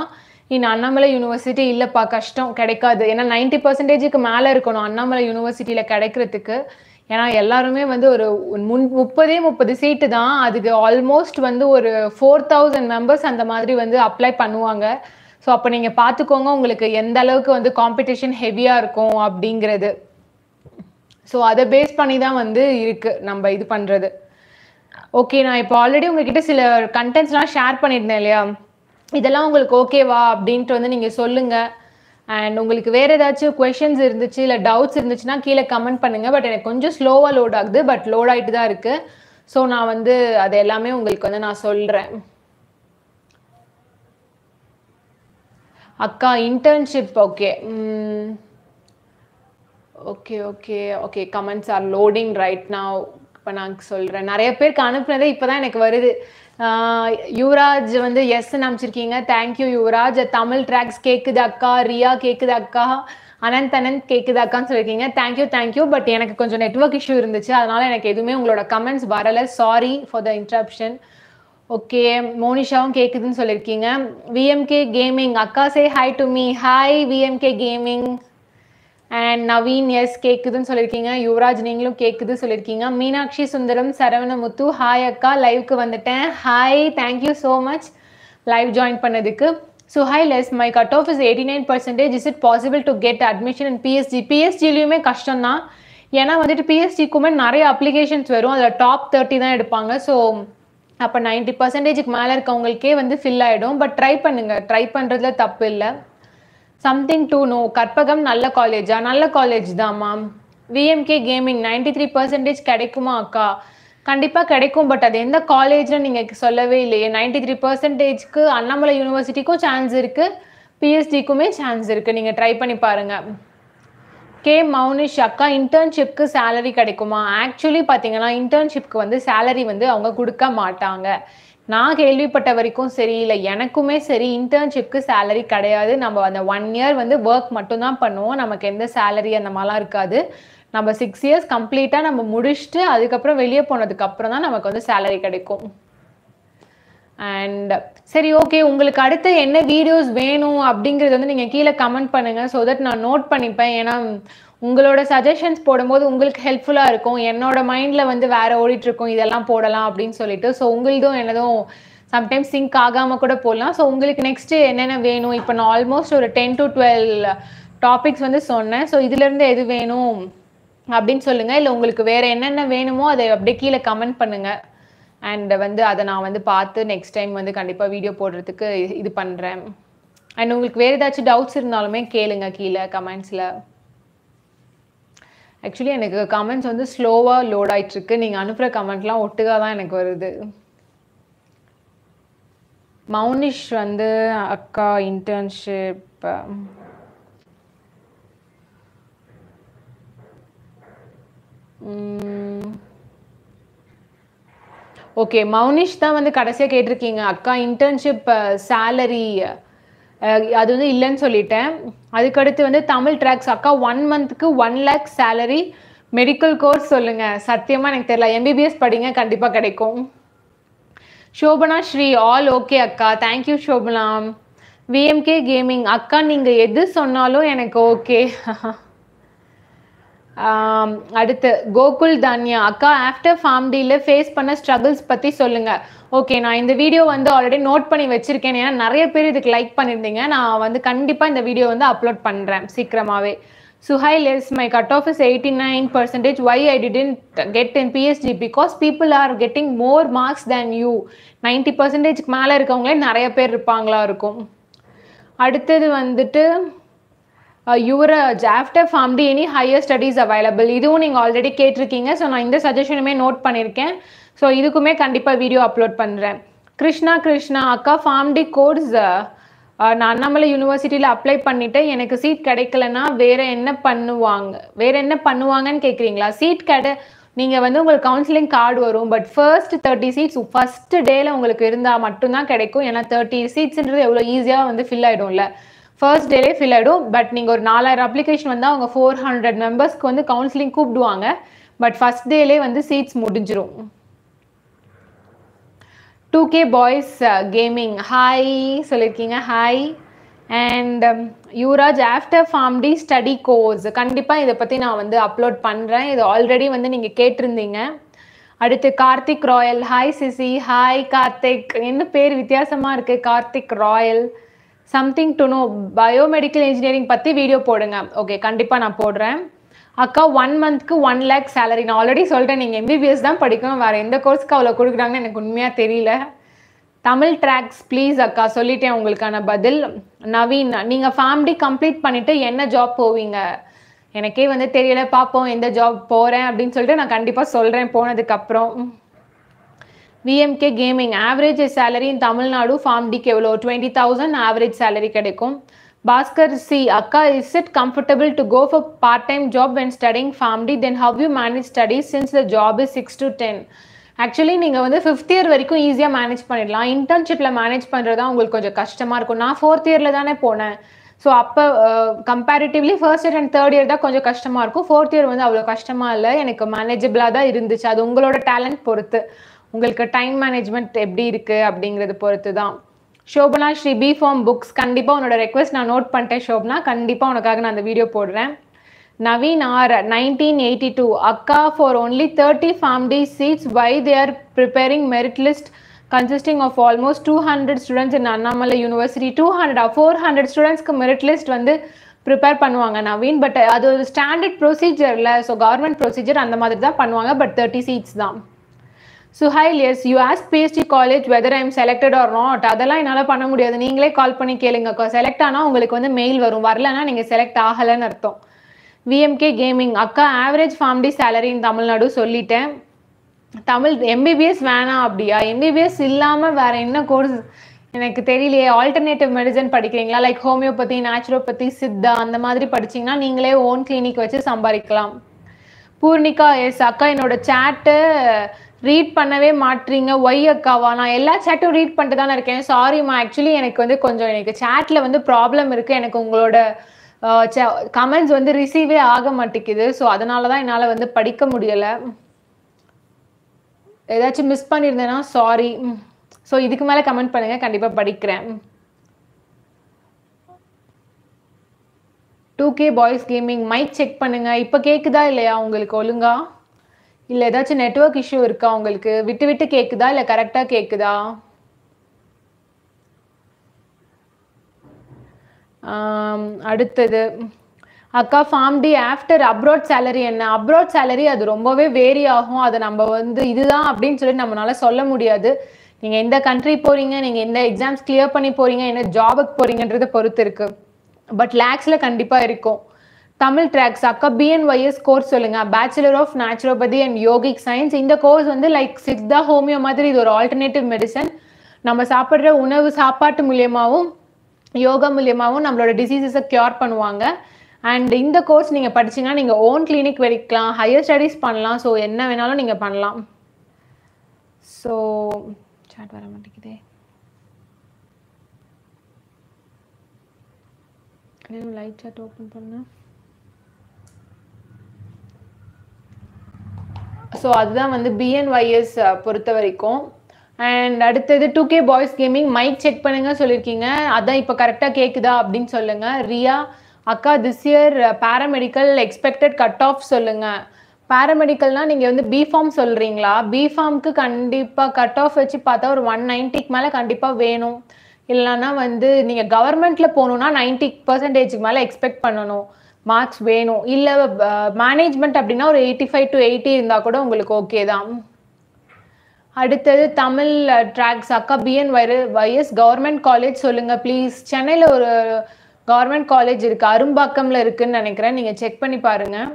இன் அண்ணாமலை யூனிவர்சிட்டி இல்லைப்பா கஷ்டம் கிடைக்காது ஏன்னா நைன்டி பர்சன்டேஜுக்கு மேலே இருக்கணும் அண்ணாமலை யூனிவர்சிட்டியில் கிடைக்கிறதுக்கு ஏன்னா எல்லாருமே வந்து ஒரு முன் முப்பதே முப்பது சீட்டு தான் அதுக்கு ஆல்மோஸ்ட் வந்து ஒரு ஃபோர் தௌசண்ட் மெம்பர்ஸ் அந்த மாதிரி வந்து அப்ளை பண்ணுவாங்க ஸோ அப்போ நீங்கள் பார்த்துக்கோங்க உங்களுக்கு எந்த அளவுக்கு வந்து காம்படிஷன் ஹெவியாக இருக்கும் அப்படிங்கிறது ஸோ அதை பேஸ் பண்ணி தான் வந்து இருக்குது நம்ம இது பண்ணுறது ஓகே நான் இப்போ ஆல்ரெடி உங்ககிட்ட சில கண்டென்ட்ஸ்லாம் ஷேர் பண்ணியிருந்தேன் இல்லையா இதெல்லாம் உங்களுக்கு ஓகேவா அப்படின்ட்டு வந்து நீங்கள் சொல்லுங்கள் அண்ட் உங்களுக்கு வேறு ஏதாச்சும் கொஷின்ஸ் இருந்துச்சு இல்லை டவுட்ஸ் இருந்துச்சுன்னா கீழே கமெண்ட் பண்ணுங்கள் பட் எனக்கு கொஞ்சம் ஸ்லோவாக லோட் ஆகுது பட் லோட் ஆகிட்டு தான் இருக்குது ஸோ நான் வந்து அது எல்லாமே உங்களுக்கு வந்து நான் சொல்கிறேன் அக்கா internship okay okay okay okay comments are loading right நான் இப்போ நான் சொல்கிறேன் நிறைய பேருக்கு அனுப்புனதே இப்போ தான் எனக்கு வருது யுவராஜ் வந்து எஸ் அனுப்பிச்சிருக்கீங்க தேங்க்யூ யுவராஜ் தமிழ் ட்ராக்ஸ் கேட்குது அக்கா ரியா கேட்குது அக்கா அனந்த் அனந்த் கேட்குது அக்கான்னு சொல்லியிருக்கீங்க தேங்க்யூ தேங்க்யூ பட் எனக்கு கொஞ்சம் நெட்ஒர்க் இஷ்யூ இருந்துச்சு அதனால எனக்கு எதுவுமே உங்களோட கமெண்ட்ஸ் வரலை sorry for the interruption okay மோனிஷாவும் கேட்குதுன்னு சொல்லியிருக்கீங்க விஎம்கே கேமிங் அக்கா say hi to me hi VMK gaming and Naveen yes கேட்குதுன்னு சொல்லியிருக்கீங்க யுவராஜ் நீங்களும் கேட்குது சொல்லியிருக்கீங்க மீனாட்சி சுந்தரம் சரவணமுத்து ஹாய் அக்கா லைவ்க்கு வந்துட்டேன் hi thank you so much live join பண்ணதுக்கு ஸோ ஹை லெஸ் my cut off is eighty nine percentage is it possible to get admission in PSG பிஎஸ்ஜிலையுமே கஷ்டம் தான் ஏன்னா வந்துட்டு பிஎஸ்ஜிக்குமே நிறைய அப்ளிகேஷன்ஸ் வரும் அதில் டாப் தேர்ட்டி தான் எடுப்பாங்க ஸோ அப்போ நைன்டி பர்சன்டேஜுக்கு மேலே இருக்கவங்களுக்கே வந்து ஃபில் ஆகிடும் பட் ட்ரை பண்ணுங்க ட்ரை பண்ணுறதுல தப்பு இல்லை சம்திங் டு நோ கற்பகம் நல்ல காலேஜா நல்ல காலேஜ் தான் ma'am VMK gaming ninety three percentage கிடைக்குமா அக்கா கண்டிப்பாக கிடைக்கும் பட் அது எந்த காலேஜ்னு நீங்கள் சொல்லவே இல்லையே நைன்டி த்ரீ பர்சன்டேஜ்க்கு அண்ணாமலை யூனிவர்சிட்டிக்கும் சான்ஸ் இருக்குது பிஎஸ்டிக்குமே சான்ஸ் இருக்குது நீங்கள் ட்ரை பண்ணி பாருங்கள் கே மௌனிஷ் அக்கா இன்டர்ன்ஷிப்க்கு சேலரி கிடைக்குமா ஆக்சுவலி பார்த்தீங்கன்னா இன்டர்ன்ஷிப்க்கு வந்து சேலரி வந்து அவங்க கொடுக்க மாட்டாங்க நான் கேள்விப்பட்ட வரைக்கும் சரி இல்லை எனக்குமே சரி இன்டர்ன்ஷிப்க்கு சேலரி கிடையாது நம்ம அந்த ஒன் இயர் வந்து ஒர்க் மட்டும்தான் பண்ணுவோம் நமக்கு எந்த சேலரி அந்த மாதிரிலாம் இருக்காது நம்ம சிக்ஸ் இயர்ஸ் கம்ப்ளீட்டாக நம்ம முடிச்சுட்டு அதுக்கப்புறம் வெளியே போனதுக்கப்புறம் தான் நமக்கு வந்து சேலரி கிடைக்கும் அண்ட் சரி ஓகே உங்களுக்கு அடுத்து என்ன வீடியோஸ் வேணும் அப்படிங்கிறது வந்து நீங்கள் கீழே கமெண்ட் பண்ணுங்கள் ஸோ தட் நான் நோட் பண்ணிப்பேன் ஏன்னா உங்களோட சஜஷன்ஸ் போடும்போது உங்களுக்கு ஹெல்ப்ஃபுல்லாக இருக்கும் என்னோட மைண்டில் வந்து வேற ஓடிட்டுருக்கும் இதெல்லாம் போடலாம் அப்படின்னு சொல்லிட்டு ஸோ உங்களுதும் என்னதும் சம்டைம்ஸ் சிங்க் ஆகாமல் கூட போடலாம் ஸோ உங்களுக்கு நெக்ஸ்ட்டு என்னென்ன வேணும் இப்போ நான் ஆல்மோஸ்ட் ஒரு டென் டு டுவெல் டாபிக்ஸ் வந்து சொன்னேன் ஸோ இதுலேருந்து எது வேணும் அப்படின்னு சொல்லுங்கள் இல்லை உங்களுக்கு வேறு என்னென்ன வேணுமோ அதை அப்படியே கீழே கமெண்ட் பண்ணுங்கள் அண்ட் வந்து அதை நான் வந்து பார்த்து நெக்ஸ்ட் டைம் வந்து கண்டிப்பாக வீடியோ போடுறதுக்கு இது பண்ணுறேன் அண்ட் உங்களுக்கு வேறு ஏதாச்சும் டவுட்ஸ் இருந்தாலுமே கேளுங்க கீழே கமெண்ட்ஸில் ஆக்சுவலி எனக்கு கமெண்ட்ஸ் வந்து ஸ்லோவாக லோட் ஆகிட்டுருக்கு நீங்கள் அனுப்புகிற கமெண்ட்லாம் ஒட்டுக்காக தான் எனக்கு வருது மௌனிஷ் வந்து அக்கா இன்டர்ன்ஷிப் ம் ஓகே மௌனிஷ் தான் வந்து கடைசியாக கேட்டிருக்கீங்க அக்கா இன்டர்ன்ஷிப் சேலரி அது வந்து இல்லைன்னு சொல்லிட்டேன் அதுக்கடுத்து வந்து தமிழ் ட்ராக்ஸ் அக்கா ஒன் மந்த்துக்கு one lakh salary medical course சொல்லுங்க சத்தியமாக எனக்கு தெரியல எம்பிபிஎஸ் படிங்க கண்டிப்பாக கிடைக்கும் ஷோபனா ஸ்ரீ ஆல் ஓகே அக்கா தேங்க்யூ ஷோபனா விஎம்கே கேமிங் அக்கா நீங்கள் எது சொன்னாலும் எனக்கு ஓகே அடுத்து கோகுல் தான்யா அக்கா ஆஃப்டர் ஃபார்ம் டீல ஃபேஸ் பண்ண ஸ்ட்ரகிள்ஸ் பற்றி சொல்லுங்கள் ஓகே நான் இந்த வீடியோ வந்து ஆல்ரெடி நோட் பண்ணி வச்சிருக்கேன் ஏன்னா நிறைய பேர் இதுக்கு லைக் பண்ணியிருந்தீங்க நான் வந்து கண்டிப்பாக இந்த வீடியோ வந்து அப்லோட் பண்ணுறேன் சீக்கிரமாகவே Suhail my cut off is eighty nine percentage why I didn't get in PSG because people are getting more marks than you ninety பர்சன்டேஜ்க்கு மேலே இருக்கவங்களே நிறைய பேர் இருப்பாங்களா இருக்கும் அடுத்தது வந்துட்டு Yuvaraj after Pharm D any higher studies available இதுவும் நீங்கள் ஆல்ரெடி கேட்டிருக்கீங்க ஸோ நான் இந்த சஜஷனுமே நோட் பண்ணியிருக்கேன் ஸோ இதுக்குமே கண்டிப்பாக வீடியோ அப்லோட் பண்ணுறேன் கிருஷ்ணா கிருஷ்ணா அக்கா ஃபார்ம் டி கோர்ஸ் நான் அண்ணாமலை யூனிவர்சிட்டியில் அப்ளை பண்ணிவிட்டு எனக்கு சீட் கிடைக்கலன்னா வேறு என்ன பண்ணுவாங்க வேறு என்ன பண்ணுவாங்கன்னு கேட்குறீங்களா சீட் கிட நீங்கள் வந்து உங்களுக்கு கவுன்சிலிங் கார்டு வரும் but first thirty seats first டேல உங்களுக்கு இருந்தால் மட்டும்தான் கிடைக்கும் ஏன்னா தேர்ட்டி சீட்ஸ்ன்றது எவ்வளோ ஈஸியாக வந்து ஃபில் ஆகிடும்ல ஃபர்ஸ்ட் டேலே ஃபில் ஆகிடும் பட் நீங்கள் ஒரு நாலாயிரம் அப்ளிகேஷன் வந்தால் அவங்க ஃபோர் ஹண்ட்ரட் மெம்பர்ஸ்க்கு வந்து கவுன்சிலிங் கூப்பிடுவாங்க பட் ஃபஸ்ட் டேலே வந்து சீட்ஸ் முடிஞ்சிரும் two K boys gaming hi சொல்லியிருக்கீங்க hi and Yuraj after Pharm D study course கண்டிப்பாக இதை பற்றி நான் வந்து அப்லோட் பண்ணுறேன் இது ஆல்ரெடி வந்து நீங்கள் கேட்டிருந்தீங்க அடுத்து Karthik Royal hi CC hi Karthik என்ன பேர் வித்தியாசமாக இருக்குது Karthik Royal something to know biomedical engineering பற்றி வீடியோ போடுங்க ஓகே கண்டிப்பாக நான் போடுறேன் அக்கா ஒன் மந்த்க்கு ஒன் லேக் சேலரி நான் ஆல்ரெடி சொல்லிட்டேன் நீங்கள் எம்பிபிஎஸ் தான் படிக்கணும் வேறு எந்த கோர்ஸ்க்கு அவ்வளோ கொடுக்குறாங்கன்னு எனக்கு உண்மையாக தெரியல தமிழ் ட்ராக்ஸ் ப்ளீஸ் அக்கா சொல்லிட்டேன் உங்களுக்கான பதில் நவீன் நீங்கள் ஃபேமிலி கம்ப்ளீட் பண்ணிவிட்டு என்ன ஜாப் போவீங்க எனக்கே வந்து தெரியல பார்ப்போம் எந்த ஜாப் போகிறேன் அப்படின்னு சொல்லிட்டு நான் கண்டிப்பாக சொல்கிறேன் போனதுக்கப்புறம் VMK gaming average salary in Tamil Nadu ஃபார்ம்டிக்கு எவ்வளோ டுவெண்ட்டி தௌசண்ட் ஆவரேஜ் சேலரி கிடைக்கும் பாஸ்கர் சி அக்கா is it comfortable to go for part time job when studying D then how you manage studies since the job is six to ten actually நீங்கள் வந்து fifth year வரைக்கும் ஈஸியாக manage பண்ணிடலாம் இன்டர்ன்ஷிப்பில் manage பண்ணுறது தான் உங்களுக்கு கொஞ்சம் கஷ்டமாக இருக்கும் நான் ஃபோர்த் இயரில் தானே போனேன் ஸோ அப்போ comparatively first year and third year தான் கொஞ்சம் கஷ்டமாக இருக்கும் ஃபோர்த் இயர் வந்து அவ்வளோ கஷ்டமாக இல்லை எனக்கு மேனேஜபிளாக தான் இருந்துச்சு அது உங்களோட டேலண்ட் பொறுத்து உங்களுக்கு டைம் மேனேஜ்மெண்ட் எப்படி இருக்குது அப்படிங்கிறது பொறுத்து தான் Shobana Sri B Pharm books கண்டிப்பாக உன்னோட ரெக்வஸ்ட் நான் நோட் பண்ணிட்டேன் ஷோபனா கண்டிப்பாக உனக்காக நான் அந்த வீடியோ போடுறேன் Naveen R nineteen eighty two அக்கா for only thirty family seats why they are preparing merit list consisting of almost two hundred students in Annamalai university two hundred four hundred ஸ்டூடெண்ட்ஸ்க்கு மெரிட் லிஸ்ட் வந்து prepare பண்ணுவாங்க Naveen but அது ஒரு standard procedure இல்லை so government procedure அந்த மாதிரி தான் பண்ணுவாங்க பட் தேர்ட்டி சீட்ஸ் தான் Suhail S you ask PSG college whether I'm am selected or not அதெல்லாம் என்னால் பண்ண முடியாது நீங்களே கால் பண்ணி கேளுங்க செலக்ட் ஆனால் உங்களுக்கு வந்து மெயில் வரும் வரலன்னா நீங்கள் செலக்ட் ஆகலைன்னு அர்த்தம் விஎம்கே கேமிங் அக்கா ஆவரேஜ் ஃபேமிலி சேலரின்னு தமிழ்நாடு சொல்லிட்டேன் தமிழ் எம்பிபிஎஸ் வேணாம் அப்படியா எம்பிபிஎஸ் இல்லாமல் வேற என்ன கோர்ஸ் எனக்கு தெரியலையே ஆல்டர்னேட்டிவ் மெடிசன் படிக்கிறீங்களா லைக் ஹோமியோபதி நேச்சுரோபதி சித்தா அந்த மாதிரி படிச்சிங்கன்னா நீங்களே ஓன் கிளினிக் வச்சு சம்பாதிக்கலாம் பூர்ணிகா எஸ் அக்கா என்னோட சேட்டு ரீட் பண்ணவே மாட்டீங்க ஒய் அக்காவா நான் எல்லா சேட்டும் ரீட் பண்ணிட்டு தானே இருக்கேன் சாரிம்மா ஆக்சுவலி எனக்கு வந்து கொஞ்சம் எனக்கு சேட்டில் வந்து ப்ராப்ளம் இருக்குது எனக்கு உங்களோட கமெண்ட்ஸ் வந்து ரிசீவே ஆக மாட்டேங்குது ஸோ அதனால தான் என்னால் வந்து படிக்க முடியலை ஏதாச்சும் மிஸ் பண்ணியிருந்தேன்னா சாரி ஸோ இதுக்கு மேலே கமெண்ட் பண்ணுங்கள் கண்டிப்பாக படிக்கிறேன் two K boys gaming mic check பண்ணுங்கள் இப்போ கேட்குதா இல்லையா உங்களுக்கு ஒழுங்கா இல்லை ஏதாச்சும் நெட்ஒர்க் இஷ்யூ இருக்கா உங்களுக்கு விட்டு விட்டு கேட்குதா இல்லை கரெக்டாக கேட்குதா அடுத்தது அக்கா form D after abroad salary என்ன அப்ராட் சேலரி அது ரொம்பவே வேரி ஆகும் அதை நம்ம வந்து இதுதான் அப்படின்னு சொல்லி நம்மளால சொல்ல முடியாது நீங்கள் எந்த கண்ட்ரி போகிறீங்க நீங்கள் எந்த எக்ஸாம்ஸ் கிளியர் பண்ணி போகிறீங்க என்ன ஜாபுக்கு போகிறீங்கன்றதை பொறுத்து இருக்குது பட் லேக்ஸில் கண்டிப்பாக இருக்கும் தமிழ் ட்ராக்ஸ் அக்கா பிஎன்ஒய்எஸ் கோர்ஸ் சொல்லுங்க bachelor of naturopathy and yogic science இந்த கோர்ஸ் வந்து லைக் சித்தா ஹோமியோ மாதிரி இது ஒரு ஆல்டர்னேட்டிவ் மெடிசன் நம்ம சாப்பிட்ற உணவு சாப்பாட்டு மூலியமாகவும் யோகா மூலியமாகவும் நம்மளோட டிசீசஸை க்யூர் பண்ணுவாங்க அண்ட் இந்த கோர்ஸ் நீங்கள் படிச்சிங்கன்னா நீங்கள் ஓன் கிளினிக் வரைக்கலாம் ஹையர் ஸ்டடீஸ் பண்ணலாம் ஸோ என்ன வேணாலும் நீங்கள் பண்ணலாம் ஸோ சாட் வர மாட்டேங்குதே லைட் சாட் ஓப்பன் பண்ணேன் ஸோ அதுதான் வந்து பிஎன்ஒய்எஸ் பொறுத்த வரைக்கும் அண்ட் அடுத்தது two K boys gaming mic check பண்ணுங்க சொல்லியிருக்கீங்க அதான் இப்போ கரெக்டாக கேட்குதா அப்படின்னு சொல்லுங்க ரியா அக்கா this year paramedical expected cut off சொல்லுங்க பேராமெடிக்கல்னா நீங்கள் வந்து பிஃபார்ம் சொல்கிறீங்களா பிஃபார்முக்கு கண்டிப்பாக கட் ஆஃப் வச்சு பார்த்தா ஒரு ஒன் நைன்ட்டிக்கு மேலே கண்டிப்பாக வேணும் இல்லைன்னா வந்து நீங்கள் கவர்மெண்ட்டில் போகணுன்னா நைன்ட்டி பர்சன்டேஜுக்கு மேலே எக்ஸ்பெக்ட் பண்ணணும் மார்க்ஸ் வேணும் இல்லை மேனேஜ்மெண்ட் அப்படின்னா ஒரு எயிட்டி ஃபைவ் டு எயிட்டி இருந்தால் கூட உங்களுக்கு ஓகே தான் அடுத்தது தமிழ் ட்ராக்ஸ் அக்கா பிஎன் வைர வைஎஸ் கவர்மெண்ட் காலேஜ் சொல்லுங்கள் ப்ளீஸ் சென்னையில் ஒரு கவர்மெண்ட் காலேஜ் இருக்குது அரும்பாக்கமில் இருக்குதுன்னு நினைக்கிறேன் நீங்கள் செக் பண்ணி பாருங்கள்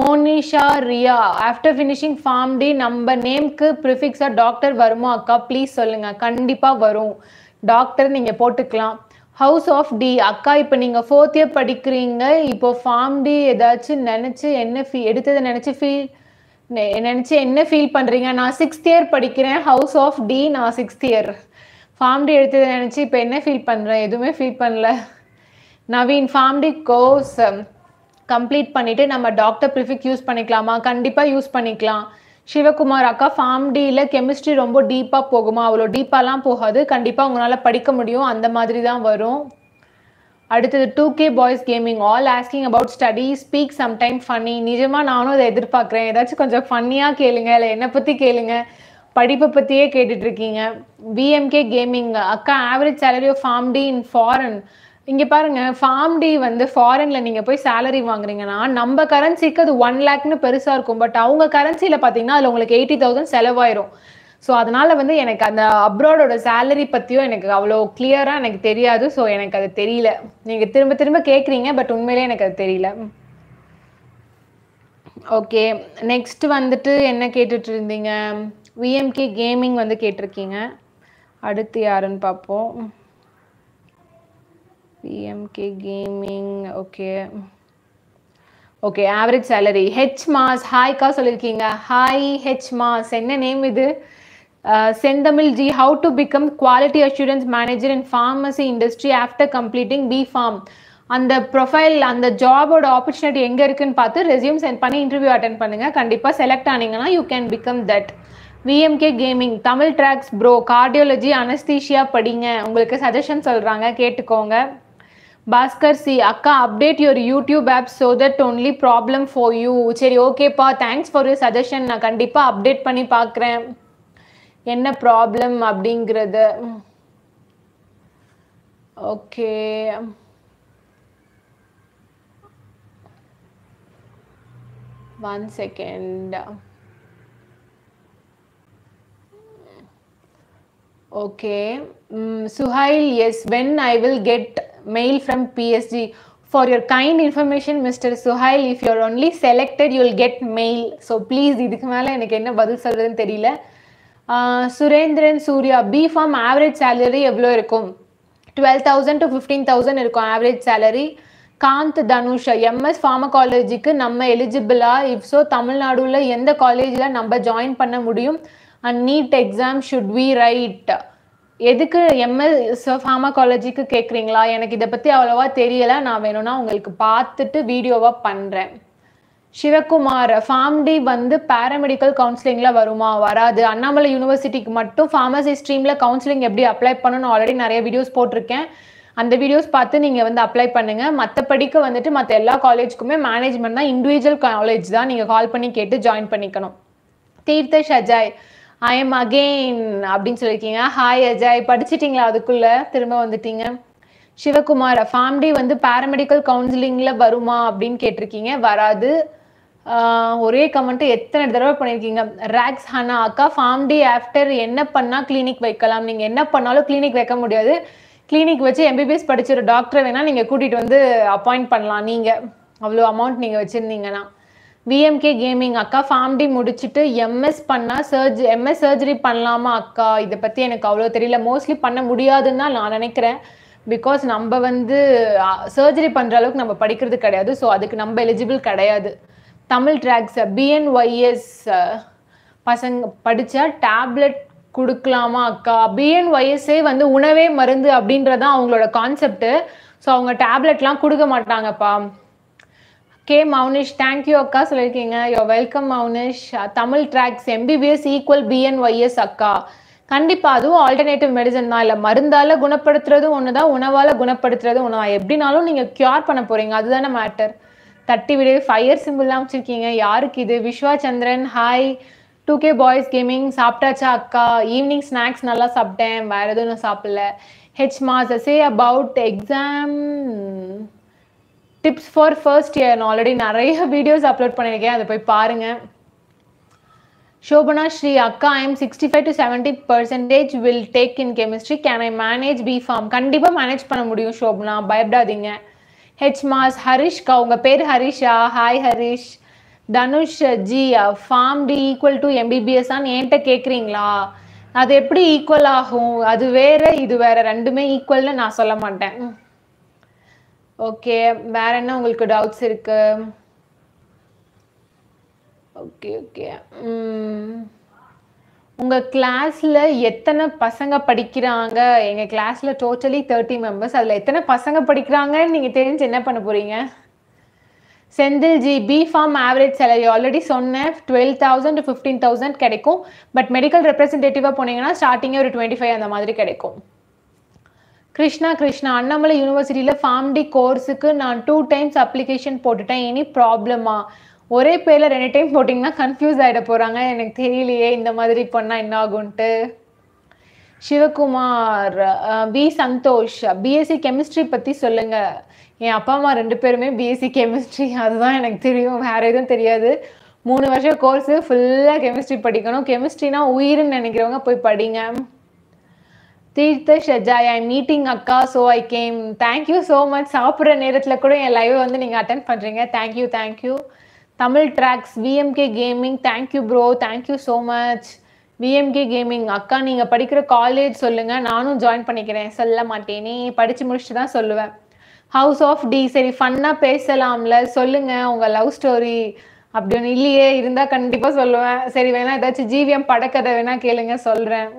Monisha Riya after finishing Pharm D நம்ம நேம்க்கு ப்ரிஃபிக்ஸாக டாக்டர் வருமா அக்கா ப்ளீஸ் சொல்லுங்கள் கண்டிப்பாக வரும் டாக்டர் நீங்கள் போட்டுக்கலாம் ஹவுஸ் ஆஃப் டி அக்கா இப்போ நீங்கள் ஃபோர்த் இயர் படிக்கிறீங்க இப்போ ஃபார்ம் டி ஏதாச்சும் நினச்சி என்ன ஃபீ எடுத்ததை நினச்சி ஃபீல் நினச்சி என்ன ஃபீல் பண்ணுறீங்க நான் சிக்ஸ்த் இயர் படிக்கிறேன் ஹவுஸ் ஆஃப் டி நான் சிக்ஸ்த் இயர் ஃபார்ம் டி எடுத்ததை நினச்சி இப்போ என்ன ஃபீல் பண்ணுறேன் எதுவுமே ஃபீல் பண்ணல Naveen Pharm D course complete பண்ணிவிட்டு நம்ம டாக்டர் ப்ரிஃபிக் யூஸ் பண்ணிக்கலாமா கண்டிப்பாக யூஸ் பண்ணிக்கலாம் சிவகுமார் அக்கா ஃபார்ம் டியில் கெமிஸ்ட்ரி ரொம்ப டீப்பாக போகுமா அவ்வளோ டீப்பாலாம் போகாது கண்டிப்பாக உங்களால் படிக்க முடியும் அந்த மாதிரி தான் வரும் அடுத்தது two K boys gaming all asking about study speak sometime funny நிஜமாக நானும் அதை எதிர்பார்க்குறேன் ஏதாச்சும் கொஞ்சம் ஃபன்னியாக கேளுங்க இல்லை என்னை பற்றி கேளுங்க படிப்பை பற்றியே கேட்டுட்ருக்கீங்க பிஎம்கே கேமிங் அக்கா average salary of Pharm D in foreign இங்கே பாருங்க ஃபார்ம் டி வந்து ஃபாரின்ல நீங்க போய் சேலரி வாங்குறீங்கன்னா நம்ம கரன்சிக்கு அது ஒன் லேக்னு பெருசா இருக்கும் பட் அவங்க கரன்சியில பாத்தீங்கன்னா அதுல உங்களுக்கு எயிட்டி தௌசண்ட் செலவாயிரும் ஸோ அதனால வந்து எனக்கு அந்த அப்ராடோட சேலரி பத்தியும் எனக்கு அவ்வளோ கிளியரா எனக்கு தெரியாது ஸோ எனக்கு அது தெரியல நீங்க திரும்ப திரும்ப கேட்குறீங்க பட் உண்மையிலே எனக்கு அது தெரியல ஓகே நெக்ஸ்ட் வந்துட்டு என்ன கேட்டுட்டு இருந்தீங்க விஎம்கே கேமிங் வந்து கேட்டிருக்கீங்க அடுத்து யாருன்னு பார்ப்போம் BMK gaming okay okay average salary H mass ஹாய்க்கா சொல்லியிருக்கீங்க ஹாய் ஹெச் மாஸ் என்ன நேம் இது uh, Senthamizh ji how to become quality assurance manager in pharmacy industry after completing B Pharm அந்த ப்ரொஃபைல் அந்த ஜாபோட ஆப்பர்ச்சுனிட்டி எங்கே இருக்குன்னு பார்த்து ரெசியூம் சென்ட் பண்ணி இன்டர்வியூ அட்டன் பண்ணுங்கள் கண்டிப்பாக செலக்ட் ஆனீங்கன்னா you can become that VMK gaming Tamil tracks bro cardiology anaesthesia படிங்க உங்களுக்கு சஜஷன் சொல்கிறாங்க கேட்டுக்கோங்க பாஸ்கர் சி அக்கா update your YouTube app so that only problem for you சரி ஓகேப்பா தேங்க்ஸ் ஃபார் யூர் சஜஷன் நான் கண்டிப்பாக அப்டேட் பண்ணி பார்க்குறேன் என்ன ப்ராப்ளம் அப்படிங்கிறது okay one second okay Suhail yes when I will get mail from PSG for your kind information mister Suhail if you're only selected, you'll get mail so please இதுக்கு மேலே எனக்கு என்ன பதில் சொல்கிறதுன்னு தெரியல Surendran Surya B pharm average salary எவ்வளோ இருக்கும் twelve thousand to fifteen thousand இருக்கும் average salary Kanth Dhanusha MS ஃபார்மகாலஜிக்கு நம்ம எலிஜிபிளா இஃப் ஸோ தமிழ்நாடுல எந்த காலேஜில் நம்ம ஜாயின் பண்ண முடியும் and NEET exam should we write எதுக்கு எம்எஸ் ஃபார்மகாலஜிக்கு கேட்குறீங்களா எனக்கு இதை பற்றி அவ்வளோவா தெரியல நான் வேணும்னா உங்களுக்கு பார்த்துட்டு வீடியோவாக பண்ணுறேன் சிவகுமார் ஃபார்ம்டி வந்து பேராமெடிக்கல் கவுன்சிலிங்கில் வருமா வராது அண்ணாமலை யூனிவர்சிட்டிக்கு மட்டும் ஃபார்மசி ஸ்ட்ரீமில் கவுன்சிலிங் எப்படி அப்ளை பண்ணணும் ஆல்ரெடி நிறைய வீடியோஸ் போட்டிருக்கேன் அந்த வீடியோஸ் பார்த்து நீங்கள் வந்து அப்ளை பண்ணுங்கள் மற்றபடிக்கு வந்துட்டு மற்ற எல்லா காலேஜ்க்குமே மேனேஜ்மெண்ட் தான் இண்டிவிஜுவல் காலேஜ் தான் நீங்கள் கால் பண்ணி கேட்டு ஜாயின் பண்ணிக்கணும் தீர்த்த ஷஜாய் ஐ எம் அகெயின் அப்படின்னு சொல்லியிருக்கீங்க ஹாய் அஜய் படிச்சிட்டிங்களா அதுக்குள்ள திரும்ப வந்துட்டீங்க சிவகுமார் ஃபேமிலி வந்து பேராமெடிக்கல் கவுன்சிலிங்கில் வருமா அப்படின்னு கேட்டிருக்கீங்க வராது ஒரே கமெண்ட் எத்தனை தடவை பண்ணியிருக்கீங்க ரேக்ஸ் ஹனா அக்கா ஃபார்ம்டி ஆஃப்டர் என்ன பண்ணால் கிளினிக் வைக்கலாம் நீங்கள் என்ன பண்ணாலும் கிளினிக் வைக்க முடியாது கிளினிக் வச்சு எம்பிபிஎஸ் படிச்ச ஒரு டாக்டரை வேணால் நீங்கள் கூட்டிகிட்டு வந்து அப்பாயிண்ட் பண்ணலாம் நீங்கள் அவ்வளோ அமௌண்ட் நீங்கள் வச்சுருந்தீங்கன்னா விஎம்கே கேமிங் அக்கா ஃபார்ம்டி முடிச்சுட்டு எம்எஸ் பண்ணா சர்ஜ் எம்எஸ் சர்ஜரி பண்ணலாமா அக்கா இதை பற்றி எனக்கு அவ்வளோ தெரியல மோஸ்ட்லி பண்ண முடியாதுன்னு தான் நான் நினைக்கிறேன் பிகாஸ் நம்ம வந்து சர்ஜரி பண்ணுற அளவுக்கு நம்ம படிக்கிறது கிடையாது ஸோ அதுக்கு நம்ம எலிஜிபிள் கிடையாது தமிழ் ட்ராக்ஸ் பிஎன்ஒய்எஸ் பசங்க படித்தா டேப்லெட் கொடுக்கலாமா அக்கா பிஎன்ஒய்எஸ்ஏ வந்து உணவே மருந்து அப்படின்றதான் அவங்களோட கான்செப்ட் ஸோ அவங்க டேப்லெட்லாம் கொடுக்க மாட்டாங்கப்பா கே மௌனிஷ் தேங்க்யூ அக்கா சொல்லியிருக்கீங்க you're welcome Mounish Tamil tracks MBBS equal BNYS அக்கா கண்டிப்பாக அதுவும் ஆல்டர்னேட்டிவ் மெடிசன் தான் இல்லை மருந்தால் குணப்படுத்துறதும் ஒன்று தான் உணவால் குணப்படுத்துறதும் ஒன்று தான் எப்படினாலும் நீங்கள் க்யூர் பண்ண போகிறீங்க அதுதானே மேட்டர் தட்டி விடு ஃபயர் சிம்பிள்லாம் வச்சுருக்கீங்க யாருக்கு இது Viswa Chandran hi two K boys gaming சாப்பிட்டாச்சா அக்கா ஈவினிங் ஸ்நாக்ஸ் நல்லா சாப்பிட்டேன் வேறு எதுவும் நான் சாப்பிடல H mass SA about exam tips for first year நான் ஆல்ரெடி நிறைய வீடியோஸ் அப்லோட் பண்ணியிருக்கேன் அதை போய் பாருங்கள் ஷோபனா ஸ்ரீ அக்கா I sixty five to seventy percentage will take in chemistry can I manage B pharm கண்டிப்பாக மேனேஜ் பண்ண முடியும் ஷோபனா பயப்படாதீங்க ஹெச் மாஸ் ஹரிஷ்கா உங்கள் பேர் ஹரிஷா hi Harish Dhanush ji pharm D equal to எம்பிபிஎஸ்ஸான்னு என்கிட்ட கேட்குறீங்களா அது எப்படி ஈக்குவல் ஆகும் அது வேற இது வேற ரெண்டுமே ஈக்குவல்னு நான் சொல்ல மாட்டேன் ஓகே வேற என்ன உங்களுக்கு டவுட்ஸ் இருக்கு ஓகே ஓகே உங்கள் கிளாஸ்ல எத்தனை பசங்க படிக்கிறாங்க எங்கள் கிளாஸில் டோட்டலி தேர்ட்டி மெம்பர்ஸ் அதில் எத்தனை பசங்க படிக்கிறாங்கன்னு நீங்கள் தெரிஞ்சு என்ன பண்ண போகிறீங்க Senthil ji B pharm average salary already சொன்னேன் twelve thousand to fifteen thousand கிடைக்கும் பட் மெடிக்கல் ரெப்ரஸன்டேட்டிவாக போனீங்கன்னா ஸ்டார்டிங்கே ஒரு டுவெண்ட்டி ஃபைவ் அந்த மாதிரி கிடைக்கும் கிருஷ்ணா கிருஷ்ணா அண்ணாமலை யூனிவர்சிட்டியில் ஃபார்ம்டி கோர்ஸுக்கு நான் டூ டைம்ஸ் அப்ளிகேஷன் போட்டுட்டேன் இனி ப்ராப்ளமா ஒரே பேரில் ரெண்டு டைம் போட்டிங்கன்னா கன்ஃபியூஸ் ஆகிட போகிறாங்க எனக்கு தெரியலையே இந்த மாதிரி பண்ணால் என்ன ஆகும்ன்ட்டு Sivakumar P Santhosh BSc chemistry பற்றி சொல்லுங்கள் என் அப்பா அம்மா ரெண்டு பேருமே பிஎஸ்சி கெமிஸ்ட்ரி அதுதான் எனக்கு தெரியும் வேறு எதுவும் தெரியாது மூணு வருஷம் கோர்ஸு ஃபுல்லாக கெமிஸ்ட்ரி படிக்கணும் கெமிஸ்ட்ரினா உயிர்னு நினைக்கிறவங்க போய் படிங்க தீர்த்த ஷெஜா ஐ மீட்டிங் அக்கா so I came thank you so much சாப்பிட்ற நேரத்தில் கூட என் லைவ் வந்து நீங்கள் அட்டன் பண்ணுறீங்க thank you thank you Tamil tracks VMK gaming thank you bro thank you so much VMK gaming அக்கா நீங்கள் படிக்கிற காலேஜ் சொல்லுங்கள் நானும் ஜாயின் பண்ணிக்கிறேன் சொல்ல மாட்டேனே படித்து முடிச்சுட்டு தான் சொல்லுவேன் ஹவுஸ் ஆஃப் டி சரி ஃபன்னாக பேசலாம்ல சொல்லுங்கள் உங்கள் லவ் ஸ்டோரி அப்படின்னு இல்லையே இருந்தால் கண்டிப்பாக சொல்லுவேன் சரி வேணா ஏதாச்சும் ஜிவிஎம் படக்கதை வேணா கேளுங்க சொல்கிறேன்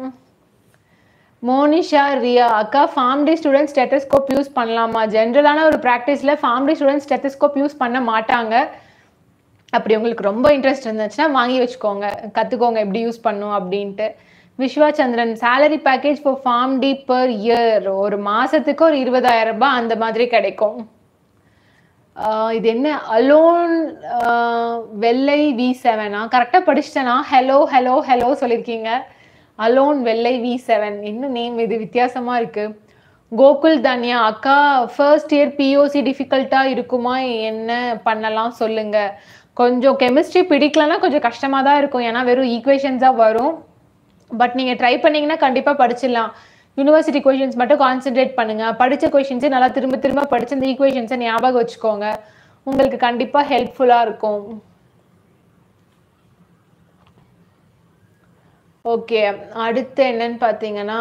மோனிஷா ரியா அக்கா ஃபார்ம் ஸ்டூடெண்ட் ஸ்டெட்டஸ்கோப் யூஸ் பண்ணலாமா ஜென்ரலான ஒரு ப்ராக்டிஸில் ஃபார்ம் ஸ்டூடெண்ட் ஸ்டெத்தஸ்கோப் யூஸ் பண்ண மாட்டாங்க அப்படி உங்களுக்கு ரொம்ப இன்ட்ரெஸ்ட் இருந்துச்சுன்னா வாங்கி வச்சுக்கோங்க கற்றுக்கோங்க எப்படி யூஸ் பண்ணும் அப்படின்ட்டு Viswa Chandran salary package for pharm D per year ஒரு மாதத்துக்கு ஒரு இருபதாயிரம் ரூபாய் அந்த மாதிரி கிடைக்கும் இது என்ன அலோன் வெள்ளை வி செவனா கரெக்டாக படிச்சிட்டேனா ஹலோ ஹலோ ஹலோ சொல்லியிருக்கீங்க அலோன் வெள்ளை வி செவன் என்ன நேம் இது வித்தியாசமாக இருக்குது கோகுல் தன்யா அக்கா ஃபர்ஸ்ட் இயர் பிஓசி டிஃபிகல்ட்டாக இருக்குமா என்ன பண்ணலாம் சொல்லுங்கள் கொஞ்சம் கெமிஸ்ட்ரி பிடிக்கலன்னா கொஞ்சம் கஷ்டமாக தான் இருக்கும் ஏன்னா வெறும் ஈக்குவேஷன்ஸாக வரும் பட் நீங்கள் ட்ரை பண்ணிங்கன்னா கண்டிப்பாக படிச்சிடலாம் யூனிவர்சிட்டி கொஷின்ஸ் மட்டும் கான்சென்ட்ரேட் பண்ணுங்கள் படித்த கொஷின்ஸை நல்லா திரும்ப திரும்ப படித்து இந்த ஈக்குவேஷன்ஸை ஞாபகம் வச்சுக்கோங்க உங்களுக்கு கண்டிப்பாக ஹெல்ப்ஃபுல்லாக இருக்கும் ஓகே அடுத்து என்னன்னு பார்த்தீங்கன்னா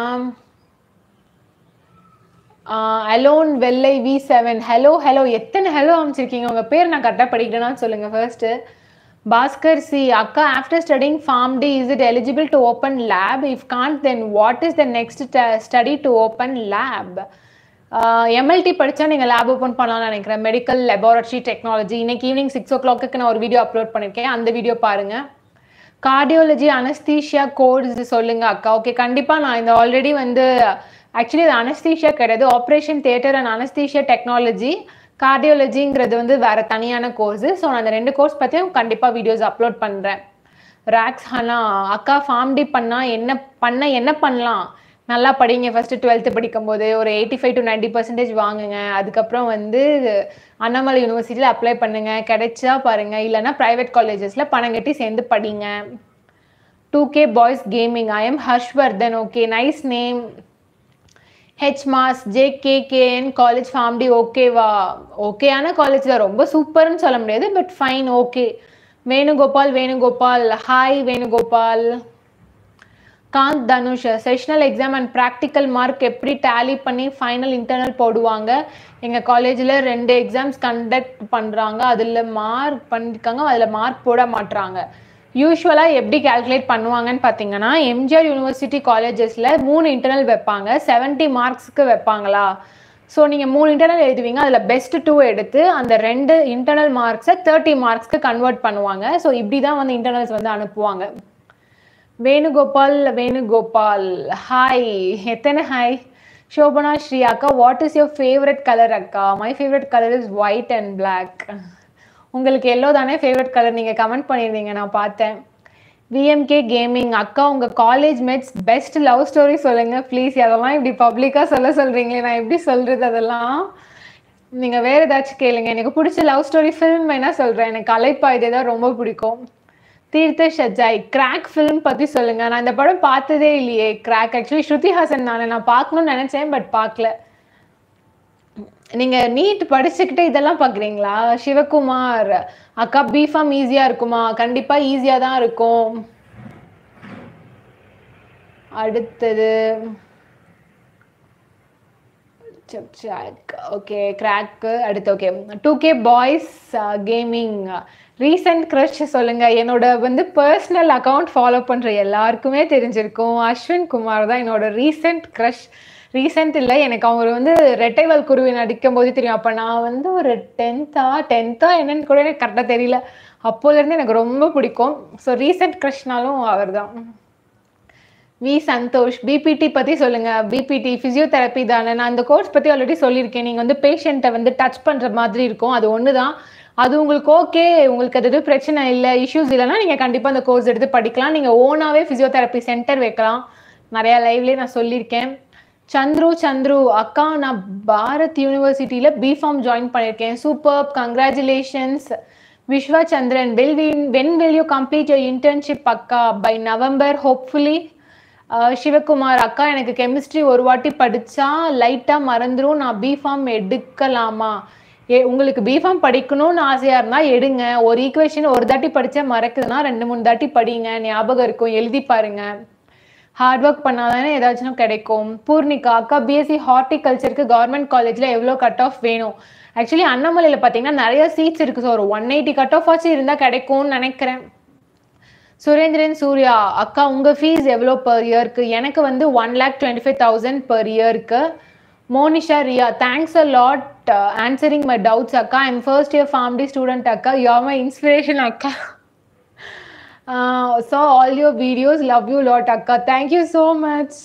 அலோன் வெள்ளை வி செவன் ஹலோ ஹலோ எத்தனை ஹலோ அமைச்சிருக்கீங்க உங்கள் பேர் நான் கரெக்டாக படிக்கிறேன்னா சொல்லுங்கள் ஃபர்ஸ்ட்டு பாஸ்கர் சி அக்கா after studying form D is it eligible to open lab if can't then what is the next study to open lab MLT படித்தா நீங்கள் லேப் ஓப்பன் பண்ணலாம்னு நினைக்கிறேன் மெடிக்கல் லெபார்டரி டெக்னாலஜி இன்னைக்கு ஈவினிங் சிக்ஸ் ஓ கிளாக்கு நான் ஒரு video upload பண்ணியிருக்கேன் அந்த video பாருங்கள் கார்டியோலஜி அனஸ்தீஷியா கோர்ஸ் சொல்லுங்க அக்கா ஓகே கண்டிப்பா நான் இந்த ஆல்ரெடி வந்து ஆக்சுவலி இது அனஸ்தீஷியா கிடையாது operation theatre and anaesthesia technology கார்டியாலஜிங்கிறது வந்து வேற தனியான கோர்ஸ் ஸோ நான் அந்த ரெண்டு கோர்ஸ் பற்றியும் கண்டிப்பாக வீடியோஸ் அப்லோட் பண்ணுறேன் ராக்ஸ் ஹனா அக்கா ஃபார்ம் டி பண்ணா என்ன பண்ண என்ன பண்ணலாம் நல்லா படிங்க ஃபஸ்ட்டு டுவெல்த்து படிக்கும்போது ஒரு eighty five to ninety percentage வாங்குங்க அதுக்கப்புறம் வந்து அண்ணாமலை யூனிவர்சிட்டியில் அப்ளை பண்ணுங்கள் கிடைச்சா பாருங்கள் இல்லைனா ப்ரைவேட் காலேஜஸில் பணம் கட்டி சேர்ந்து படிங்க two K boys gaming I am Harshvardhan okay nice name H mass J K K N college pharm D ஓகேவா ஓகேயான காலேஜ் தான் ரொம்ப சூப்பர்னு சொல்ல முடியாது but fine okay Venugopal Venugopal hi Venugopal Kanth Dhanush sessional exam and practical mark எப்படி டேலி பண்ணி ஃபைனல் இன்டர்னல் போடுவாங்க எங்கள் காலேஜில் ரெண்டு எக்ஸாம்ஸ் கண்டக்ட் பண்ணுறாங்க அதில் மார்க் பண்ணியிருக்காங்க அதில் மார்க் போட மாட்டுறாங்க யூஸ்வலாக எப்படி கேல்குலேட் பண்ணுவாங்கன்னு பார்த்தீங்கன்னா எம்ஜிஆர் யூனிவர்சிட்டி காலேஜஸில் மூணு இன்டர்னல் வைப்பாங்க செவன்ட்டி மார்க்ஸுக்கு வைப்பாங்களா ஸோ நீங்கள் மூணு இன்டர்னல் எழுதுவீங்க அதில் பெஸ்ட் டூ எடுத்து அந்த ரெண்டு இன்டர்னல் மார்க்ஸை தேர்ட்டி மார்க்ஸ்க்கு கன்வெர்ட் பண்ணுவாங்க ஸோ இப்படி தான் வந்து இன்டர்னல்ஸ் வந்து அனுப்புவாங்க வேணுகோபால் வேணுகோபால் ஹாய் எத்தனை ஹாய் ஷோபனா ஸ்ரீ அக்கா what is your favourite colour அக்கா my favourite colour is white and black உங்களுக்கு எல்லோ தானே ஃபேவரட் கலர் நீங்கள் கமெண்ட் பண்ணியிருந்தீங்க நான் பார்த்தேன் விஎம்கே கேமிங் அக்கா உங்கள் college mates best love story சொல்லுங்கள் ப்ளீஸ் அதெல்லாம் இப்படி பப்ளிக்காக சொல்ல சொல்கிறீங்களே நான் எப்படி சொல்கிறது அதெல்லாம் நீங்கள் வேறு ஏதாச்சும் கேளுங்க எனக்கு பிடிச்ச லவ் ஸ்டோரி ஃபில்ம் வேணால் சொல்கிறேன் எனக்கு கலைப்பா இதே தான் ரொம்ப பிடிக்கும் தீர்த்த ஷஜாய் கிராக் ஃபிலிம் பற்றி சொல்லுங்க நான் இந்த படம் பார்த்ததே இல்லையே கிராக் ஆக்சுவலி ஸ்ருதி ஹாசன் நான் நான் பார்க்கணும்னு நினச்சேன் பட் பார்க்கல நீங்கள் நீட் படிச்சுக்கிட்டு இதெல்லாம் பார்க்குறீங்களா சிவகுமார் அக்கா பீஃபார்ம் ஈஸியாக இருக்குமா கண்டிப்பாக ஈஸியாக தான் இருக்கும் அடுத்தது ஓகே கிராக்கு அடுத்து okay two K boys gaming recent crush சொல்லுங்க என்னோட வந்து பர்சனல் அக்கௌண்ட் ஃபாலோ பண்ற எல்லாருக்குமே தெரிஞ்சிருக்கும் அஸ்வின் குமார் தான் என்னோட ரீசெண்ட் க்ரஷ் ரீசெண்ட் இல்லை எனக்கு அவர் வந்து ரெட்டைவல் குருவி நடிக்கும் போது தெரியும் அப்போ நான் வந்து ஒரு டென்த்தா டென்த்தா என்னன்னு கூட எனக்கு கரெக்டாக தெரியல அப்போதுலேருந்து எனக்கு ரொம்ப பிடிக்கும் ஸோ ரீசெண்ட் க்ரஷ்னாலும் அவர் தான் வி சந்தோஷ் பிபிடி பற்றி சொல்லுங்கள் பிபிடி ஃபிசியோதெரப்பி தானே நான் அந்த கோர்ஸ் பற்றி ஆல்ரெடி சொல்லியிருக்கேன் நீங்கள் வந்து பேஷண்ட்டை வந்து டச் பண்ணுற மாதிரி இருக்கும் அது ஒன்று தான் அது உங்களுக்கு ஓகே உங்களுக்கு அது எதுவும் பிரச்சனை இல்லை இஷ்யூஸ் இல்லைன்னா நீங்கள் கண்டிப்பாக அந்த கோர்ஸ் எடுத்து படிக்கலாம் நீங்கள் ஓனாகவே ஃபிசியோதெரப்பி சென்டர் வைக்கலாம் நிறையா லைவ்லேயே நான் சொல்லியிருக்கேன் சந்த்ரு சந்த்ரு அக்கா நான் பாரத் யூனிவர்சிட்டியில் பிஃபார்ம் ஜாயின் பண்ணியிருக்கேன் super congratulations Viswa Chandran will win when will you complete your internship அக்கா பை நவம்பர் ஹோப்ஃபுல்லி சிவகுமார் அக்கா எனக்கு கெமிஸ்ட்ரி ஒரு வாட்டி படித்தா லைட்டாக மறந்துடும் நான் பிஃபார்ம் எடுக்கலாமா ஏ உங்களுக்கு பிஃபார்ம் படிக்கணும்னு ஆசையாக இருந்தால் எடுங்க ஒரு ஈக்குவேஷன் ஒரு தாட்டி படித்தா மறக்குதுன்னா ரெண்டு மூணு தாட்டி படிங்க ஞாபகம் இருக்கும் எழுதி பாருங்க ஹார்ட் ஒர்க் பண்ணாதானே ஏதாச்சும் கிடைக்கும் பூர்ணிகா அக்கா பிஎஸ்சி ஹார்டிகல்ச்சருக்கு கவர்மெண்ட் காலேஜில் எவ்வளோ கட் ஆஃப் வேணும் ஆக்சுவலி அண்ணாமலையில் பார்த்தீங்கன்னா நிறைய சீட்ஸ் இருக்குது ஸோ ஒரு ஒன் எயிட்டி கட் ஆஃப் ஆச்சு இருந்தால் கிடைக்கும்னு நினைக்கிறேன் சுரேந்திரன் சூர்யா அக்கா உங்கள் ஃபீஸ் எவ்வளோ பர் இயருக்கு எனக்கு வந்து one lakh twenty five thousand per இயருக்கு Monisha Riya thanks a lot answering my doubts அக்கா I'm first year form D student அக்கா யூஆர் மை இன்ஸ்பிரேஷன் அக்கா so all your videos love you lot அக்கா thank you so much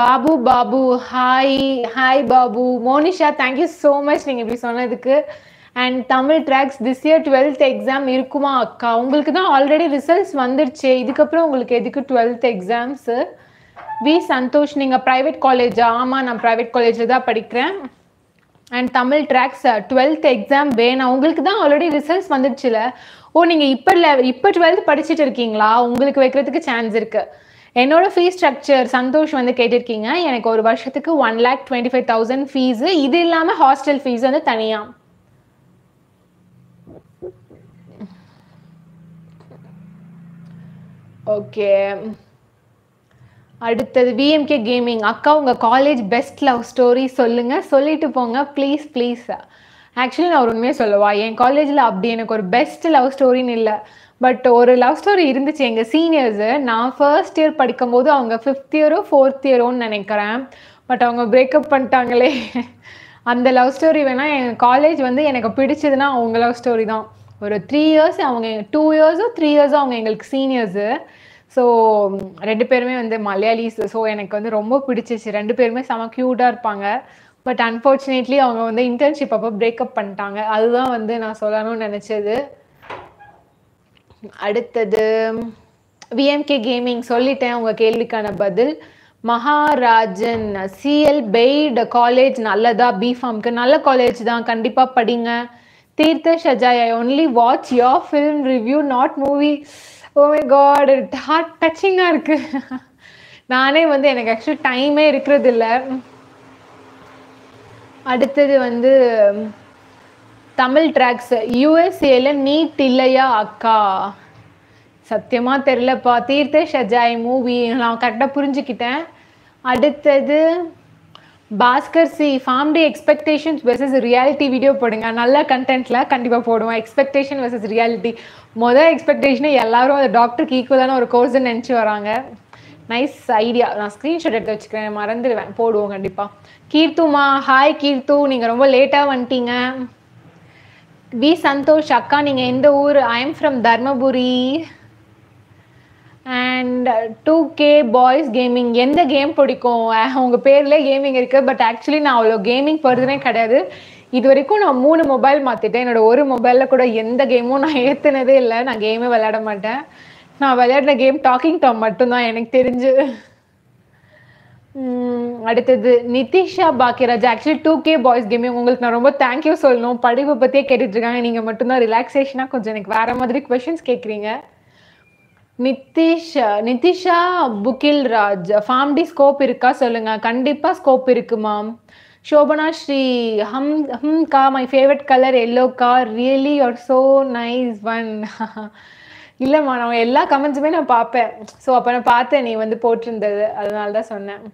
Babu Babu hi hi Babu Monisha thank you so much நீங்கள் இப்படி சொன்னதுக்கு and Tamil tracks this year twelfth exam இருக்குமா அக்கா உங்களுக்கு தான் ஆல்ரெடி ரிசல்ட்ஸ் வந்துருச்சு இதுக்கப்புறம் உங்களுக்கு எதுக்கு டுவெல்த் எக்ஸாம்ஸு வி சந்தோஷ் நீங்கள் ப்ரைவேட் காலேஜ் ஆமாம் நான் ப்ரைவேட் காலேஜில் தான் படிக்கிறேன் and Tamil tracks twelfth exam வேணாம் உங்களுக்கு தான் ஆல்ரெடி ரிசல்ட்ஸ் வந்துடுச்சுல ஓ நீங்கள் இப்போ லெவல் இப்போ டுவெல்த் படிச்சுட்டு இருக்கீங்களா உங்களுக்கு வைக்கிறதுக்கு சான்ஸ் இருக்குது என்னோட ஃபீஸ் ஸ்ட்ரக்சர் சந்தோஷ் வந்து கேட்டிருக்கீங்க எனக்கு ஒரு வருஷத்துக்கு one lakh twenty five thousand fees இது இல்லாமல் ஹாஸ்டல் ஃபீஸ் வந்து தனியாக ஓகே அடுத்தது விஎம்கே கேமிங் அக்கா உங்கள் காலேஜ் பெஸ்ட் லவ் ஸ்டோரி சொல்லுங்கள் சொல்லிட்டு போங்க ப்ளீஸ் ப்ளீஸ் ஆக்சுவலி நான் ஒரு உண்மையாக சொல்லவா என் காலேஜில் அப்படி எனக்கு ஒரு பெஸ்ட் லவ் ஸ்டோரின்னு இல்லை பட் ஒரு லவ் ஸ்டோரி இருந்துச்சு எங்கள் சீனியர்ஸு நான் ஃபர்ஸ்ட் இயர் படிக்கும்போது அவங்க ஃபிஃப்த் இயரோ ஃபோர்த் இயரோன்னு நினைக்கிறேன் பட் அவங்க பிரேக்கப் பண்ணிட்டாங்களே அந்த லவ் ஸ்டோரி வேணால் எங்கள் காலேஜ் வந்து எனக்கு பிடிச்சதுன்னா அவங்க லவ் ஸ்டோரி தான் ஒரு த்ரீ இயர்ஸ் அவங்க டூ இயர்ஸோ த்ரீ இயர்ஸோ அவங்க எங்களுக்கு சீனியர்ஸு ஸோ ரெண்டு பேருமே வந்து மலையாளிஸ் ஸோ எனக்கு வந்து ரொம்ப பிடிச்சிச்சு ரெண்டு பேருமே செம க்யூட்டாக இருப்பாங்க பட் அன்ஃபார்ச்சுனேட்லி அவங்க வந்து இன்டர்ன்ஷிப் அப்போ பிரேக்கப் பண்ணிட்டாங்க அதுதான் வந்து நான் சொல்லணும்னு நினச்சது அடுத்தது விஎம்கே கேமிங் சொல்லிட்டேன் உங்கள் கேள்விக்கான பதில் மகாராஜன் சிஎல் பெய்டு காலேஜ் நல்லதா பிஃபார்ம்க்கு நல்ல காலேஜ் தான் கண்டிப்பாக படிங்க Tirtha Shajai I only watch your film review not movie oh my god heart டச்சிங்காக இருக்குது நானே வந்து எனக்கு ஆக்சுவலி டைமே இருக்கிறது இல்லை அடுத்தது வந்து தமிழ் ட்ராக்ஸ் யூஎஸ்ஏல நீட் இல்லையா அக்கா சத்தியமா தெரியலப்பா தீர்த்த ஷஜாய் மூவி நான் கரெக்டாக புரிஞ்சுக்கிட்டேன் அடுத்தது Bhaskar C pharm D expectations versus reality video போடுங்க நல்ல கண்டென்ட்ல கண்டிப்பாக போடுவோம் எக்ஸ்பெக்டேஷன் வெர்சஸ் ரியாலிட்டி மொதல் எக்ஸ்பெக்டேஷனே எல்லாரும் அந்த டாக்டருக்கு ஈக்குவலான ஒரு கோர்ஸ் நினச்சி வராங்க நைஸ் ஐடியா நான் ஸ்க்ரீன்ஷாட் எடுத்து வச்சுக்கிறேன் மறந்துடுவேன் போடுவோம் கண்டிப்பாக கீர்த்துமா ஹாய் கீர்த்து நீங்கள் ரொம்ப லேட்டாக வந்துட்டீங்க வி சந்தோஷ் அக்கா நீங்கள் எந்த ஊர் I am from Dharmapuri and two K boys gaming எந்த கேம் பிடிக்கும் அவங்க பேரில் கேமிங் இருக்குது பட் ஆக்சுவலி நான் அவ்வளோ கேமிங் பர்சனே கிடையாது இது வரைக்கும் நான் மூணு மொபைல் மாற்றிட்டேன் என்னோட ஒரு மொபைலில் கூட எந்த கேமும் நான் ஏற்றுனதே இல்லை நான் கேமே விளையாட மாட்டேன் நான் விளையாடின கேம் டாக்கிங் டாம் மட்டும்தான் எனக்கு தெரிஞ்சு அடுத்தது Nithisha Bhagyaraj actually two K boys gaming உங்களுக்கு நான் ரொம்ப தேங்க்யூ சொல்லணும் படிப்பை பற்றியே கேட்டுட்ருக்காங்க நீங்கள் மட்டும்தான் ரிலாக்ஸேஷனாக கொஞ்சம் எனக்கு வேறு மாதிரி கொஷின்ஸ் கேட்குறீங்க நிதிஷா நிதிஷா புகில் ராஜ் ஃபார்ம் ஸ்கோப் இருக்கா சொல்லுங்க கண்டிப்பா ஸ்கோப் இருக்கு மாம் ஷோபனா ஸ்ரீ ஹம் ஹம் கா மை ஃபேவரட் கலர் எல்லோ கா really are so nice one இல்லைம்மா நான் எல்லா கமெண்ட்ஸுமே நான் பார்ப்பேன் ஸோ அப்போ நான் பார்த்தேன் நீ வந்து போட்டிருந்தது அதனால தான் சொன்னேன்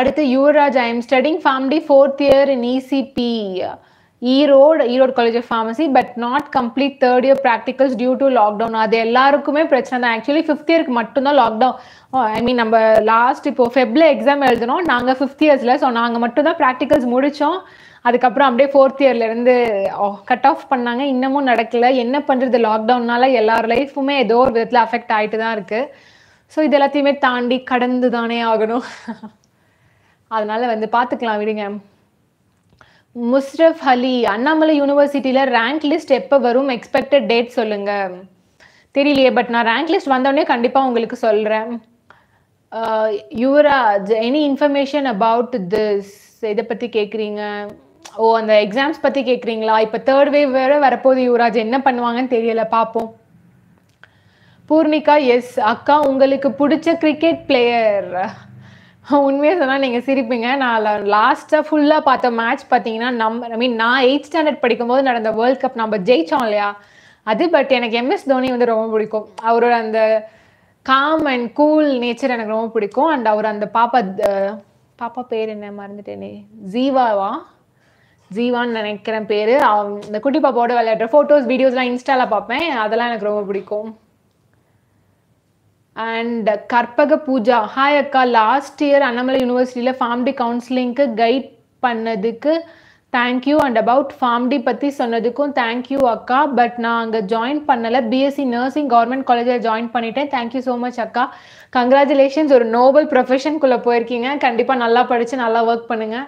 அடுத்து Yuvaraj I am studying family fourth year in ECP Erode Erode college of pharmacy but not complete third year practicals due to lockdown அது எல்லாருக்குமே பிரச்சனை தான் ஆக்சுவலி ஃபிஃப்த் இயருக்கு மட்டும்தான் லாக்டவுன் ஐ மீன் நம்ம லாஸ்ட் இப்போ ஃபெப்ல எக்ஸாம் எழுதணும் நாங்கள் ஃபிஃப்த் இயர்ஸில் ஸோ நாங்கள் மட்டும் தான் ப்ராக்டிகல்ஸ் முடித்தோம் அதுக்கப்புறம் அப்படியே ஃபோர்த் இயர்லேருந்து கட் ஆஃப் பண்ணாங்க இன்னமும் நடக்கல என்ன பண்ணுறது லாக்டவுன்னால எல்லார் லைஃபுமே ஏதோ ஒரு விதத்தில் அஃபெக்ட் ஆகிட்டு தான் இருக்குது ஸோ இது எல்லாத்தையுமே தாண்டி கடந்து தானே ஆகணும் அதனால வந்து பார்த்துக்கலாம் விடுங்க முஸ்ரஃப் அலி அண்ணாமலை யூனிவர்சிட்டியில் ரேங்க் லிஸ்ட் எப்போ வரும் எக்ஸ்பெக்டட் டேட் சொல்லுங்கள் தெரியலையே பட் நான் ரேங்க் லிஸ்ட் வந்தோடனே கண்டிப்பாக உங்களுக்கு சொல்கிறேன் uh, Yuvaraj any information about this இதை பற்றி கேட்குறீங்க ஓ அந்த எக்ஸாம்ஸ் பற்றி கேட்குறீங்களா இப்போ தேர்ட் வேவ் வேறு வரப்போகுது யுவராஜ் என்ன பண்ணுவாங்கன்னு தெரியல பார்ப்போம் பூர்ணிகா எஸ் அக்கா உங்களுக்கு பிடிச்ச கிரிக்கெட் பிளேயர் உண்மையாக சொன்னால் நீங்கள் சிரிப்பீங்க நான் லாஸ்ட்டாக ஃபுல்லாக பார்த்த மேட்ச் பார்த்தீங்கன்னா நம்ம ஐ மீன் நான் எயிட் ஸ்டாண்டர்ட் படிக்கும்போது நடந்த வேர்ல்ட் கப் நம்ம ஜெயித்தோம் இல்லையா அது பட் எனக்கு எம்எஸ் தோனி வந்து ரொம்ப பிடிக்கும் அவரோட அந்த காம் அண்ட் கூல் நேச்சர் எனக்கு ரொம்ப பிடிக்கும் அண்ட் அவர் அந்த பாப்பா பாப்பா பேர் என்ன மறந்துட்டேனே ஜீவாவா ஜீவான்னு நினைக்கிறேன் பேர் இந்த குட்டி பாப்பாவோட விளையாடுற ஃபோட்டோஸ் வீடியோஸ்லாம் இன்ஸ்டாவில் பார்ப்பேன் அதெல்லாம் எனக்கு ரொம்ப பிடிக்கும் அண்ட் கற்பக பூஜா ஹாய் அக்கா லாஸ்ட் இயர் அண்ணாமலை யூனிவர்சிட்டியில் ஃபார்ம்டி கவுன்சிலிங்க்கு கைட் பண்ணதுக்கு தேங்க்யூ அண்ட் அபவுட் ஃபார்ம்டி பற்றி சொன்னதுக்கும் தேங்க்யூ அக்கா பட் நான் அங்கே ஜாயின் பண்ணலை பிஎஸ்சி நர்சிங் கவர்மெண்ட் காலேஜில் ஜாயின் பண்ணிட்டேன் தேங்க்யூ ஸோ மச் அக்கா கங்க்ராச்சுலேஷன்ஸ் ஒரு நோபல் ப்ரொஃபஷனுக்குள்ளே போயிருக்கீங்க கண்டிப்பாக நல்லா படித்து நல்லா ஒர்க் பண்ணுங்கள்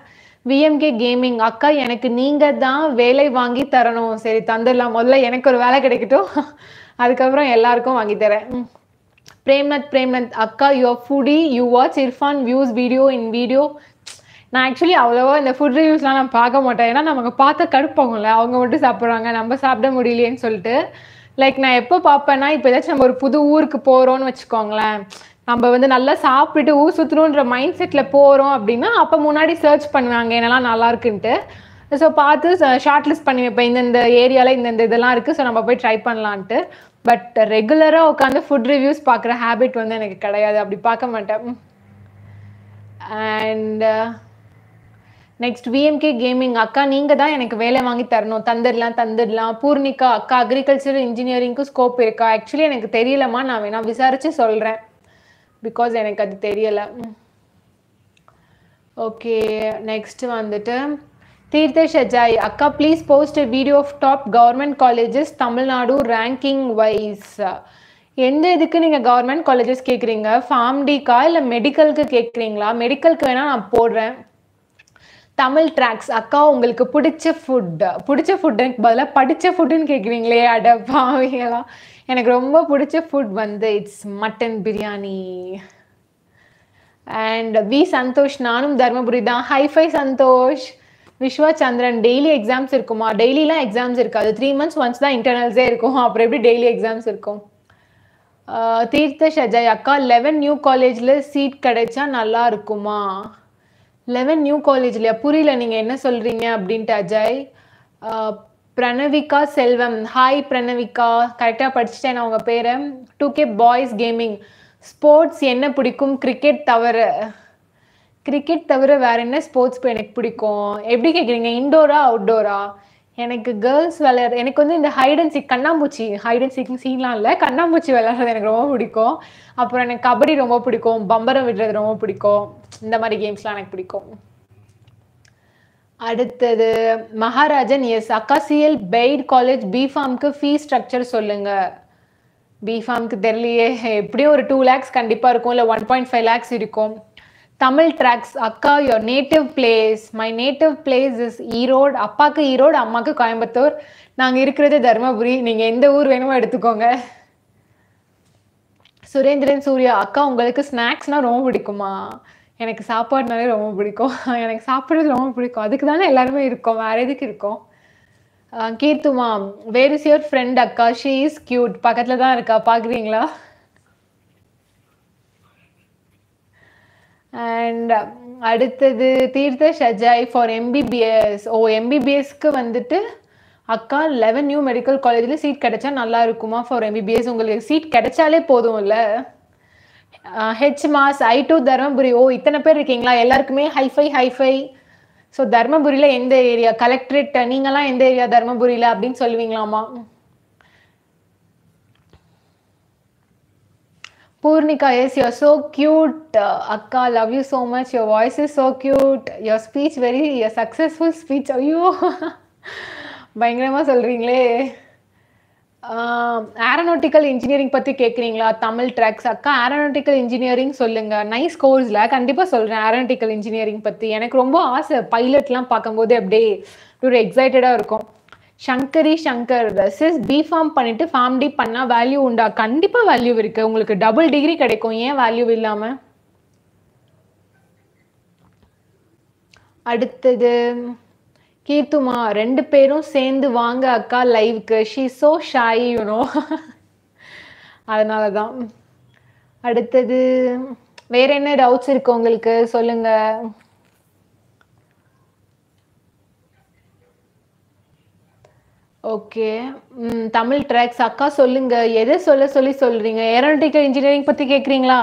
விஎம்கே கேமிங் அக்கா எனக்கு நீங்கள் தான் வேலை வாங்கி தரணும் சரி தந்துடலாம் முதல்ல எனக்கு ஒரு வேலை கிடைக்கட்டும் அதுக்கப்புறம் எல்லாருக்கும் வாங்கி தரேன் பிரேம்நாத் பிரேம்நாத் அக்கா your foodie you watch Irfan views video in video நான் ஆக்சுவலி அவ்வளோவா இந்த ஃபுட் ரிவ்யூஸ்லாம் நான் பார்க்க மாட்டேன் ஏன்னா நமக்கு பார்த்தா கடுப்பாகும்ல அவங்க மட்டும் சாப்பிட்றாங்க நம்ம சாப்பிட முடியலையேன்னு சொல்லிட்டு லைக் நான் எப்போ பார்ப்பேன்னா இப்போ ஏதாச்சும் நம்ம ஒரு புது ஊருக்கு போகிறோம்னு வச்சுக்கோங்களேன் நம்ம வந்து நல்லா சாப்பிட்டுட்டு ஊர் சுற்றணுன்ற மைண்ட் செட்டில் போகிறோம் அப்படின்னா அப்போ முன்னாடி சர்ச் பண்ணுவாங்க என்னெல்லாம் நல்லா இருக்குன்ட்டு ஸோ பார்த்து ஷார்ட் லிஸ்ட் பண்ணி வைப்பேன் இந்தந்த ஏரியாவில் இந்தந்த இதெல்லாம் இருக்குது ஸோ நம்ம போய் ட்ரை பண்ணலான்ட்டு பட் ரெகுலராக உட்காந்து ஃபுட் ரிவ்யூஸ் பார்க்குற ஹேபிட் வந்து எனக்கு கிடையாது அப்படி பார்க்க மாட்டேன் அண்ட் நெக்ஸ்ட் விஎம்கே கேமிங் அக்கா நீங்கள் தான் எனக்கு வேலை வாங்கி தரணும் தந்துடலாம் தந்துடலாம் பூர்ணிகா அக்கா அக்ரிகல்ச்சர் இன்ஜினியரிங்க்கும் ஸ்கோப் இருக்கா ஆக்சுவலி எனக்கு தெரியலம்மா நான் வேணா விசாரித்து சொல்கிறேன் பிகாஸ் எனக்கு அது தெரியலை ஓகே நெக்ஸ்ட் வந்துட்டு Tirtha Shajai, Akka, please post a video of top government colleges Tamil Nadu ranking wise. எந்த இதுக்கு நீங்கள் கவர்மெண்ட் காலேஜஸ் கேட்குறீங்க ஃபார்ம்டிக்கா இல்லை மெடிக்கலுக்கு கேட்குறீங்களா மெடிக்கலுக்கு வேணால் நான் போடுறேன் தமிழ் ட்ராக்ஸ் அக்கா உங்களுக்கு பிடிச்ச ஃபுட் பிடிச்ச ஃபுட்டுக்கு பதிலாக படித்த ஃபுட்டுன்னு கேட்குறீங்களே அடப்பாவீங்களா எனக்கு ரொம்ப பிடிச்ச ஃபுட் வந்து it's mutton biryani and V Santhosh நானும் தர்மபுரி தான் hi fi Santhosh Viswachandran daily exams இருக்குமா டெய்லிலாம் எக்ஸாம்ஸ் இருக்காது த்ரீ மந்த்ஸ் ஒன்ஸ் தான் இன்டர்னல்ஸே இருக்கும் அப்புறம் எப்படி டெய்லி எக்ஸாம்ஸ் இருக்கும் தீர்த்த ஷஜய் அக்கா லெவன் நியூ காலேஜில் சீட் கிடைச்சா நல்லா இருக்குமா லெவன் நியூ காலேஜ்லையா புரியல நீங்கள் என்ன சொல்கிறீங்க அப்படின்ட்டு அஜய் பிரணவிகா செல்வம் ஹாய் பிரணவிகா கரெக்டாக படிச்சுட்டேன் நான் உங்கள் பேரை two K boys gaming sports என்ன பிடிக்கும் கிரிக்கெட் தவிர கிரிக்கெட் தவிர வேற என்ன ஸ்போர்ட்ஸ் இப்போ எனக்கு பிடிக்கும் எப்படி கேட்குறீங்க இன்டோரா அவுட்டோரா எனக்கு கேர்ள்ஸ் விளையாடு எனக்கு வந்து இந்த ஹைட் அண்ட் சீக் கண்ணாம்பூச்சி ஹைட் அண்ட் சீன்லாம் இல்லை கண்ணாம்பூச்சி விளையாடுறது எனக்கு ரொம்ப பிடிக்கும் அப்புறம் எனக்கு கபடி ரொம்ப பிடிக்கும் பம்பரம் விடுறது ரொம்ப பிடிக்கும் இந்த மாதிரி கேம்ஸ்லாம் எனக்கு பிடிக்கும் அடுத்தது மகாராஜன் எஸ் அக்காசியல் பெய்ட் காலேஜ் பிஃபார்முக்கு ஃபீஸ் ஸ்ட்ரக்சர் சொல்லுங்கள் பிஃபார்முக்கு தெரியலையே எப்படியும் ஒரு டூ லேக்ஸ் கண்டிப்பாக இருக்கும் இல்லை ஒன் பாயிண்ட் ஃபைவ் லேக்ஸ் இருக்கும் தமிழ் ட்ராக்ஸ் அக்கா your native place my native place is Erode அப்பாவுக்கு ஈரோடு அம்மாவுக்கு கோயம்புத்தூர் நாங்கள் இருக்கிறது தருமபுரி நீங்கள் எந்த ஊர் வேணுமோ எடுத்துக்கோங்க சுரேந்திரன் சூர்யா அக்கா உங்களுக்கு ஸ்நாக்ஸ்னால் ரொம்ப பிடிக்குமா எனக்கு சாப்பாடுனாலே ரொம்ப பிடிக்கும் எனக்கு சாப்பிட்றது ரொம்ப பிடிக்கும் அதுக்கு தானே எல்லாருமே இருக்கோம் வேற எதுக்கு இருக்கோம் கீர்த்துமா வேர் இஸ் யுவர் ஃப்ரெண்ட் அக்கா ஷீ இஸ் க்யூட் பக்கத்தில் தான் இருக்கா பார்க்குறீங்களா அண்ட் um, அடுத்தது தீர்த்த ஷஜாய் ஃபார் எம்பிபிஎஸ் ஓ எம்பிபிஎஸ்க்கு வந்துட்டு அக்கா லெவன் நியூ மெடிக்கல் காலேஜில் சீட் கிடைச்சா நல்லா இருக்குமா ஃபார் எம்பிபிஎஸ் உங்களுக்கு சீட் கிடைச்சாலே போதும் இல்லை H mass I too Dharmapuri ஓ இத்தனை பேர் இருக்கீங்களா எல்லாருக்குமே ஹைஃபை ஹைஃபை ஸோ தர்மபுரியில் எந்த ஏரியா கலெக்டரேட் நீங்களாம் எந்த ஏரியா தர்மபுரியில் அப்படின்னு சொல்லுவீங்களாமா Poornika yes you're so cute அக்கா love you so much your voice is so cute your speech very very successful speech ஐயோ பயங்கரமாக சொல்கிறீங்களே ஏரோனோட்டிக்கல் இன்ஜினியரிங் பற்றி கேட்குறீங்களா தமிழ் ட்ராக்ஸ் அக்கா ஏரோனோட்டிக்கல் இன்ஜினியரிங் சொல்லுங்கள் நைஸ் கோர்ஸில் கண்டிப்பாக சொல்கிறேன் ஏரோனோட்டிக்கல் இன்ஜினியரிங் பற்றி எனக்கு ரொம்ப ஆசை பைலட்லாம் பார்க்கும்போது அப்படியே ஒரு எக்ஸைட்டடாக இருக்கும் சங்கரி சங்கர் வெர்சஸ் பிஃபார்ம் பண்ணிட்டு ஃபார்ம் டி பண்ணால் வேல்யூ உண்டா கண்டிப்பாக வேல்யூ இருக்குது உங்களுக்கு டபுள் டிகிரி கிடைக்கும் ஏன் வேல்யூ இல்லாமல் அடுத்தது கீர்த்துமா ரெண்டு பேரும் சேர்ந்து வாங்க அக்கா லைவ்க்கு ஷி சோ ஷாயி யூனோ அதனால தான் அடுத்தது வேற என்ன டவுட்ஸ் இருக்கு உங்களுக்கு சொல்லுங்கள் ஓகே தமிழ் ட்ராக்ஸ் அக்கா சொல்லுங்க எதை சொல்ல சொல்லி சொல்றீங்க ஏரோனாட்டிக்கல் இன்ஜினியரிங் பத்தி கேக்குறீங்களா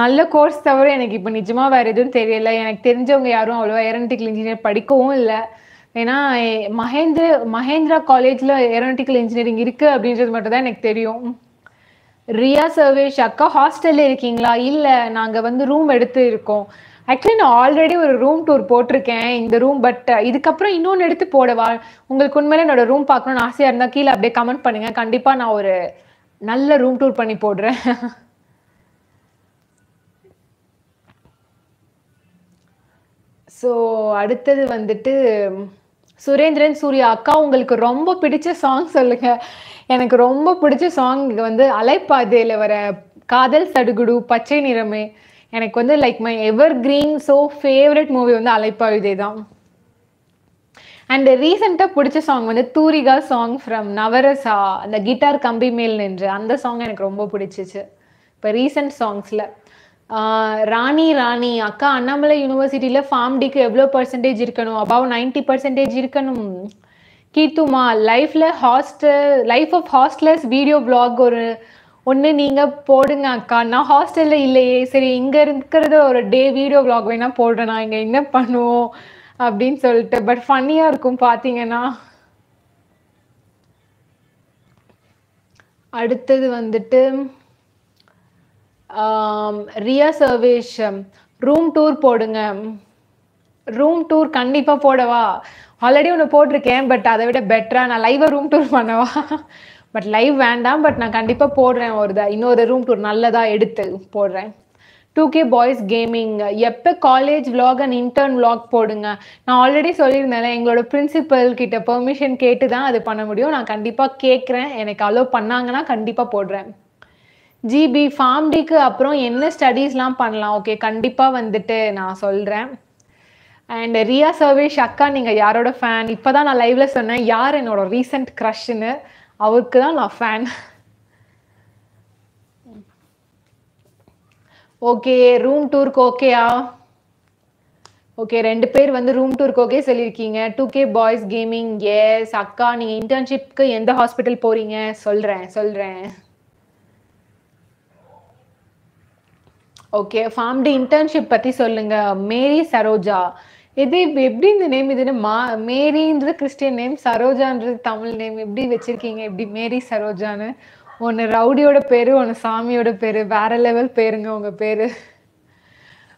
நல்ல கோர்ஸ் தவிர எனக்கு இப்போ நிஜமா வேற எதுவும் தெரியல எனக்கு தெரிஞ்சவங்க யாரும் அவ்வளோவா ஏரோனாட்டிக்கல் இன்ஜினியர் படிக்கவும் இல்லை ஏன்னா மகேந்திர மகேந்திரா காலேஜ்ல ஏரோனாட்டிக்கல் இன்ஜினியரிங் இருக்கு அப்படின்றது மட்டும் தான் எனக்கு தெரியும் ரியா சர்வேஷ் அக்கா ஹாஸ்டல்ல இருக்கீங்களா இல்லை நாங்கள் வந்து ரூம் எடுத்து இருக்கோம் ஆக்சுவலி நான் ஆல்ரெடி ஒரு ரூம் டூர் போட்டிருக்கேன் இந்த ரூம் பட் இதுக்கப்புறம் இன்னொன்று எடுத்து போடவா உங்களுக்கு உண்மையில என்னோட ரூம் பார்க்கணும்னு ஆசையாக இருந்தால் கீழே அப்படியே கமெண்ட் பண்ணுங்க கண்டிப்பாக நான் ஒரு நல்ல ரூம் டூர் பண்ணி போடுறேன் ஸோ அடுத்தது வந்துட்டு சுரேந்திரன் சூர்யா அக்கா உங்களுக்கு ரொம்ப பிடிச்ச சாங் சொல்லுங்க எனக்கு ரொம்ப பிடிச்ச சாங் வந்து அலைப்பாதையில் வர காதல் சடுகுடு பச்சை நிறமே எனக்கு வந்து like my evergreen so favourite movie வந்து அலைப்பாயுதே தான் அண்ட் ரீசெண்டாக பிடிச்ச சாங் வந்து தூரிகா சாங் ஃப்ரம் நவரசா அந்த கிட்டார் கம்பி மேல் நின்று அந்த சாங் எனக்கு ரொம்ப பிடிச்சிச்சு இப்போ ரீசெண்ட் சாங்ஸில் ராணி ராணி அக்கா அண்ணாமலை யூனிவர்சிட்டியில் ஃபார்ம் டிக்கு எவ்வளோ பர்சன்டேஜ் இருக்கணும் அபாவ் நைன்டி பர்சன்டேஜ் இருக்கணும் கீர்த்துமா லைஃப்பில் hostel life of hostellers video blog ஒரு ஒன்று நீங்கள் போடுங்க அக்கா நான் ஹாஸ்டலில் இல்லையே சரி இங்கே இருக்கிறத ஒரு டே வீடியோ விளாக் வேணால் போடுறேன் நான் இங்கே என்ன பண்ணுவோம் அப்படின்னு சொல்லிட்டு பட் ஃபன்னியாக இருக்கும் பார்த்தீங்கன்னா அடுத்தது வந்துட்டு ரியா சர்வேஷ் ரூம் டூர் போடுங்க ரூம் டூர் கண்டிப்பாக போடவா ஆல்ரெடி ஒன்று போட்டிருக்கேன் பட் அதை விட பெட்டராக நான் லைவாக ரூம் டூர் பண்ணவா பட் லைவ் வேண்டாம் பட் நான் கண்டிப்பாக போடுறேன் ஒரு இன்னொரு ரூம் டூர் நல்லதாக எடுத்து போடுறேன் டூ கே பாய்ஸ் கேமிங் எப்போ college vlog and intern vlog போடுங்க நான் ஆல்ரெடி சொல்லியிருந்தேன் எங்களோட பிரின்சிபல் கிட்ட பெர்மிஷன் கேட்டு தான் அது பண்ண முடியும் நான் கண்டிப்பாக கேட்குறேன் எனக்கு அலோவ் பண்ணாங்கன்னா கண்டிப்பாக போடுறேன் ஜிபி ஃபார்ம் அப்புறம் என்ன ஸ்டடீஸ்லாம் பண்ணலாம் ஓகே கண்டிப்பாக வந்துட்டு நான் சொல்கிறேன் அண்ட் ரியா சர்வேஷ் அக்கா நீங்கள் யாரோட ஃபேன் இப்போ தான் நான் லைவில் சொன்னேன் யார் என்னோட ரீசெண்ட் க்ரஷ்ன்னு அவருக்கு தான் நான் ஃபேன் ஓகே ரூம் டூருக்கு ஓகேயா ஓகே ரெண்டு பேர் வந்து ரூம் டூருக்கு ஓகே சொல்லியிருக்கீங்க two K boys gaming yes அக்கா நீங்கள் இன்டர்ன்ஷிப்க்கு எந்த ஹாஸ்பிட்டல் போகிறீங்க சொல்கிறேன் சொல்கிறேன் ஓகே ஃபார்ம்டு இன்டர்ன்ஷிப் பற்றி சொல்லுங்கள் மேரி சரோஜா இது எப்படி இந்த நேம் இது மா மேரின்றது கிறிஸ்டியன் நேம் சரோஜான்றது தமிழ் நேம் எப்படி வச்சிருக்கீங்க எப்படி மேரி சரோஜான்னு ஒன்று ரவுடியோட பேர் ஒன்று சாமியோட பேர் வேற லெவல் பேருங்க உங்கள் பேர்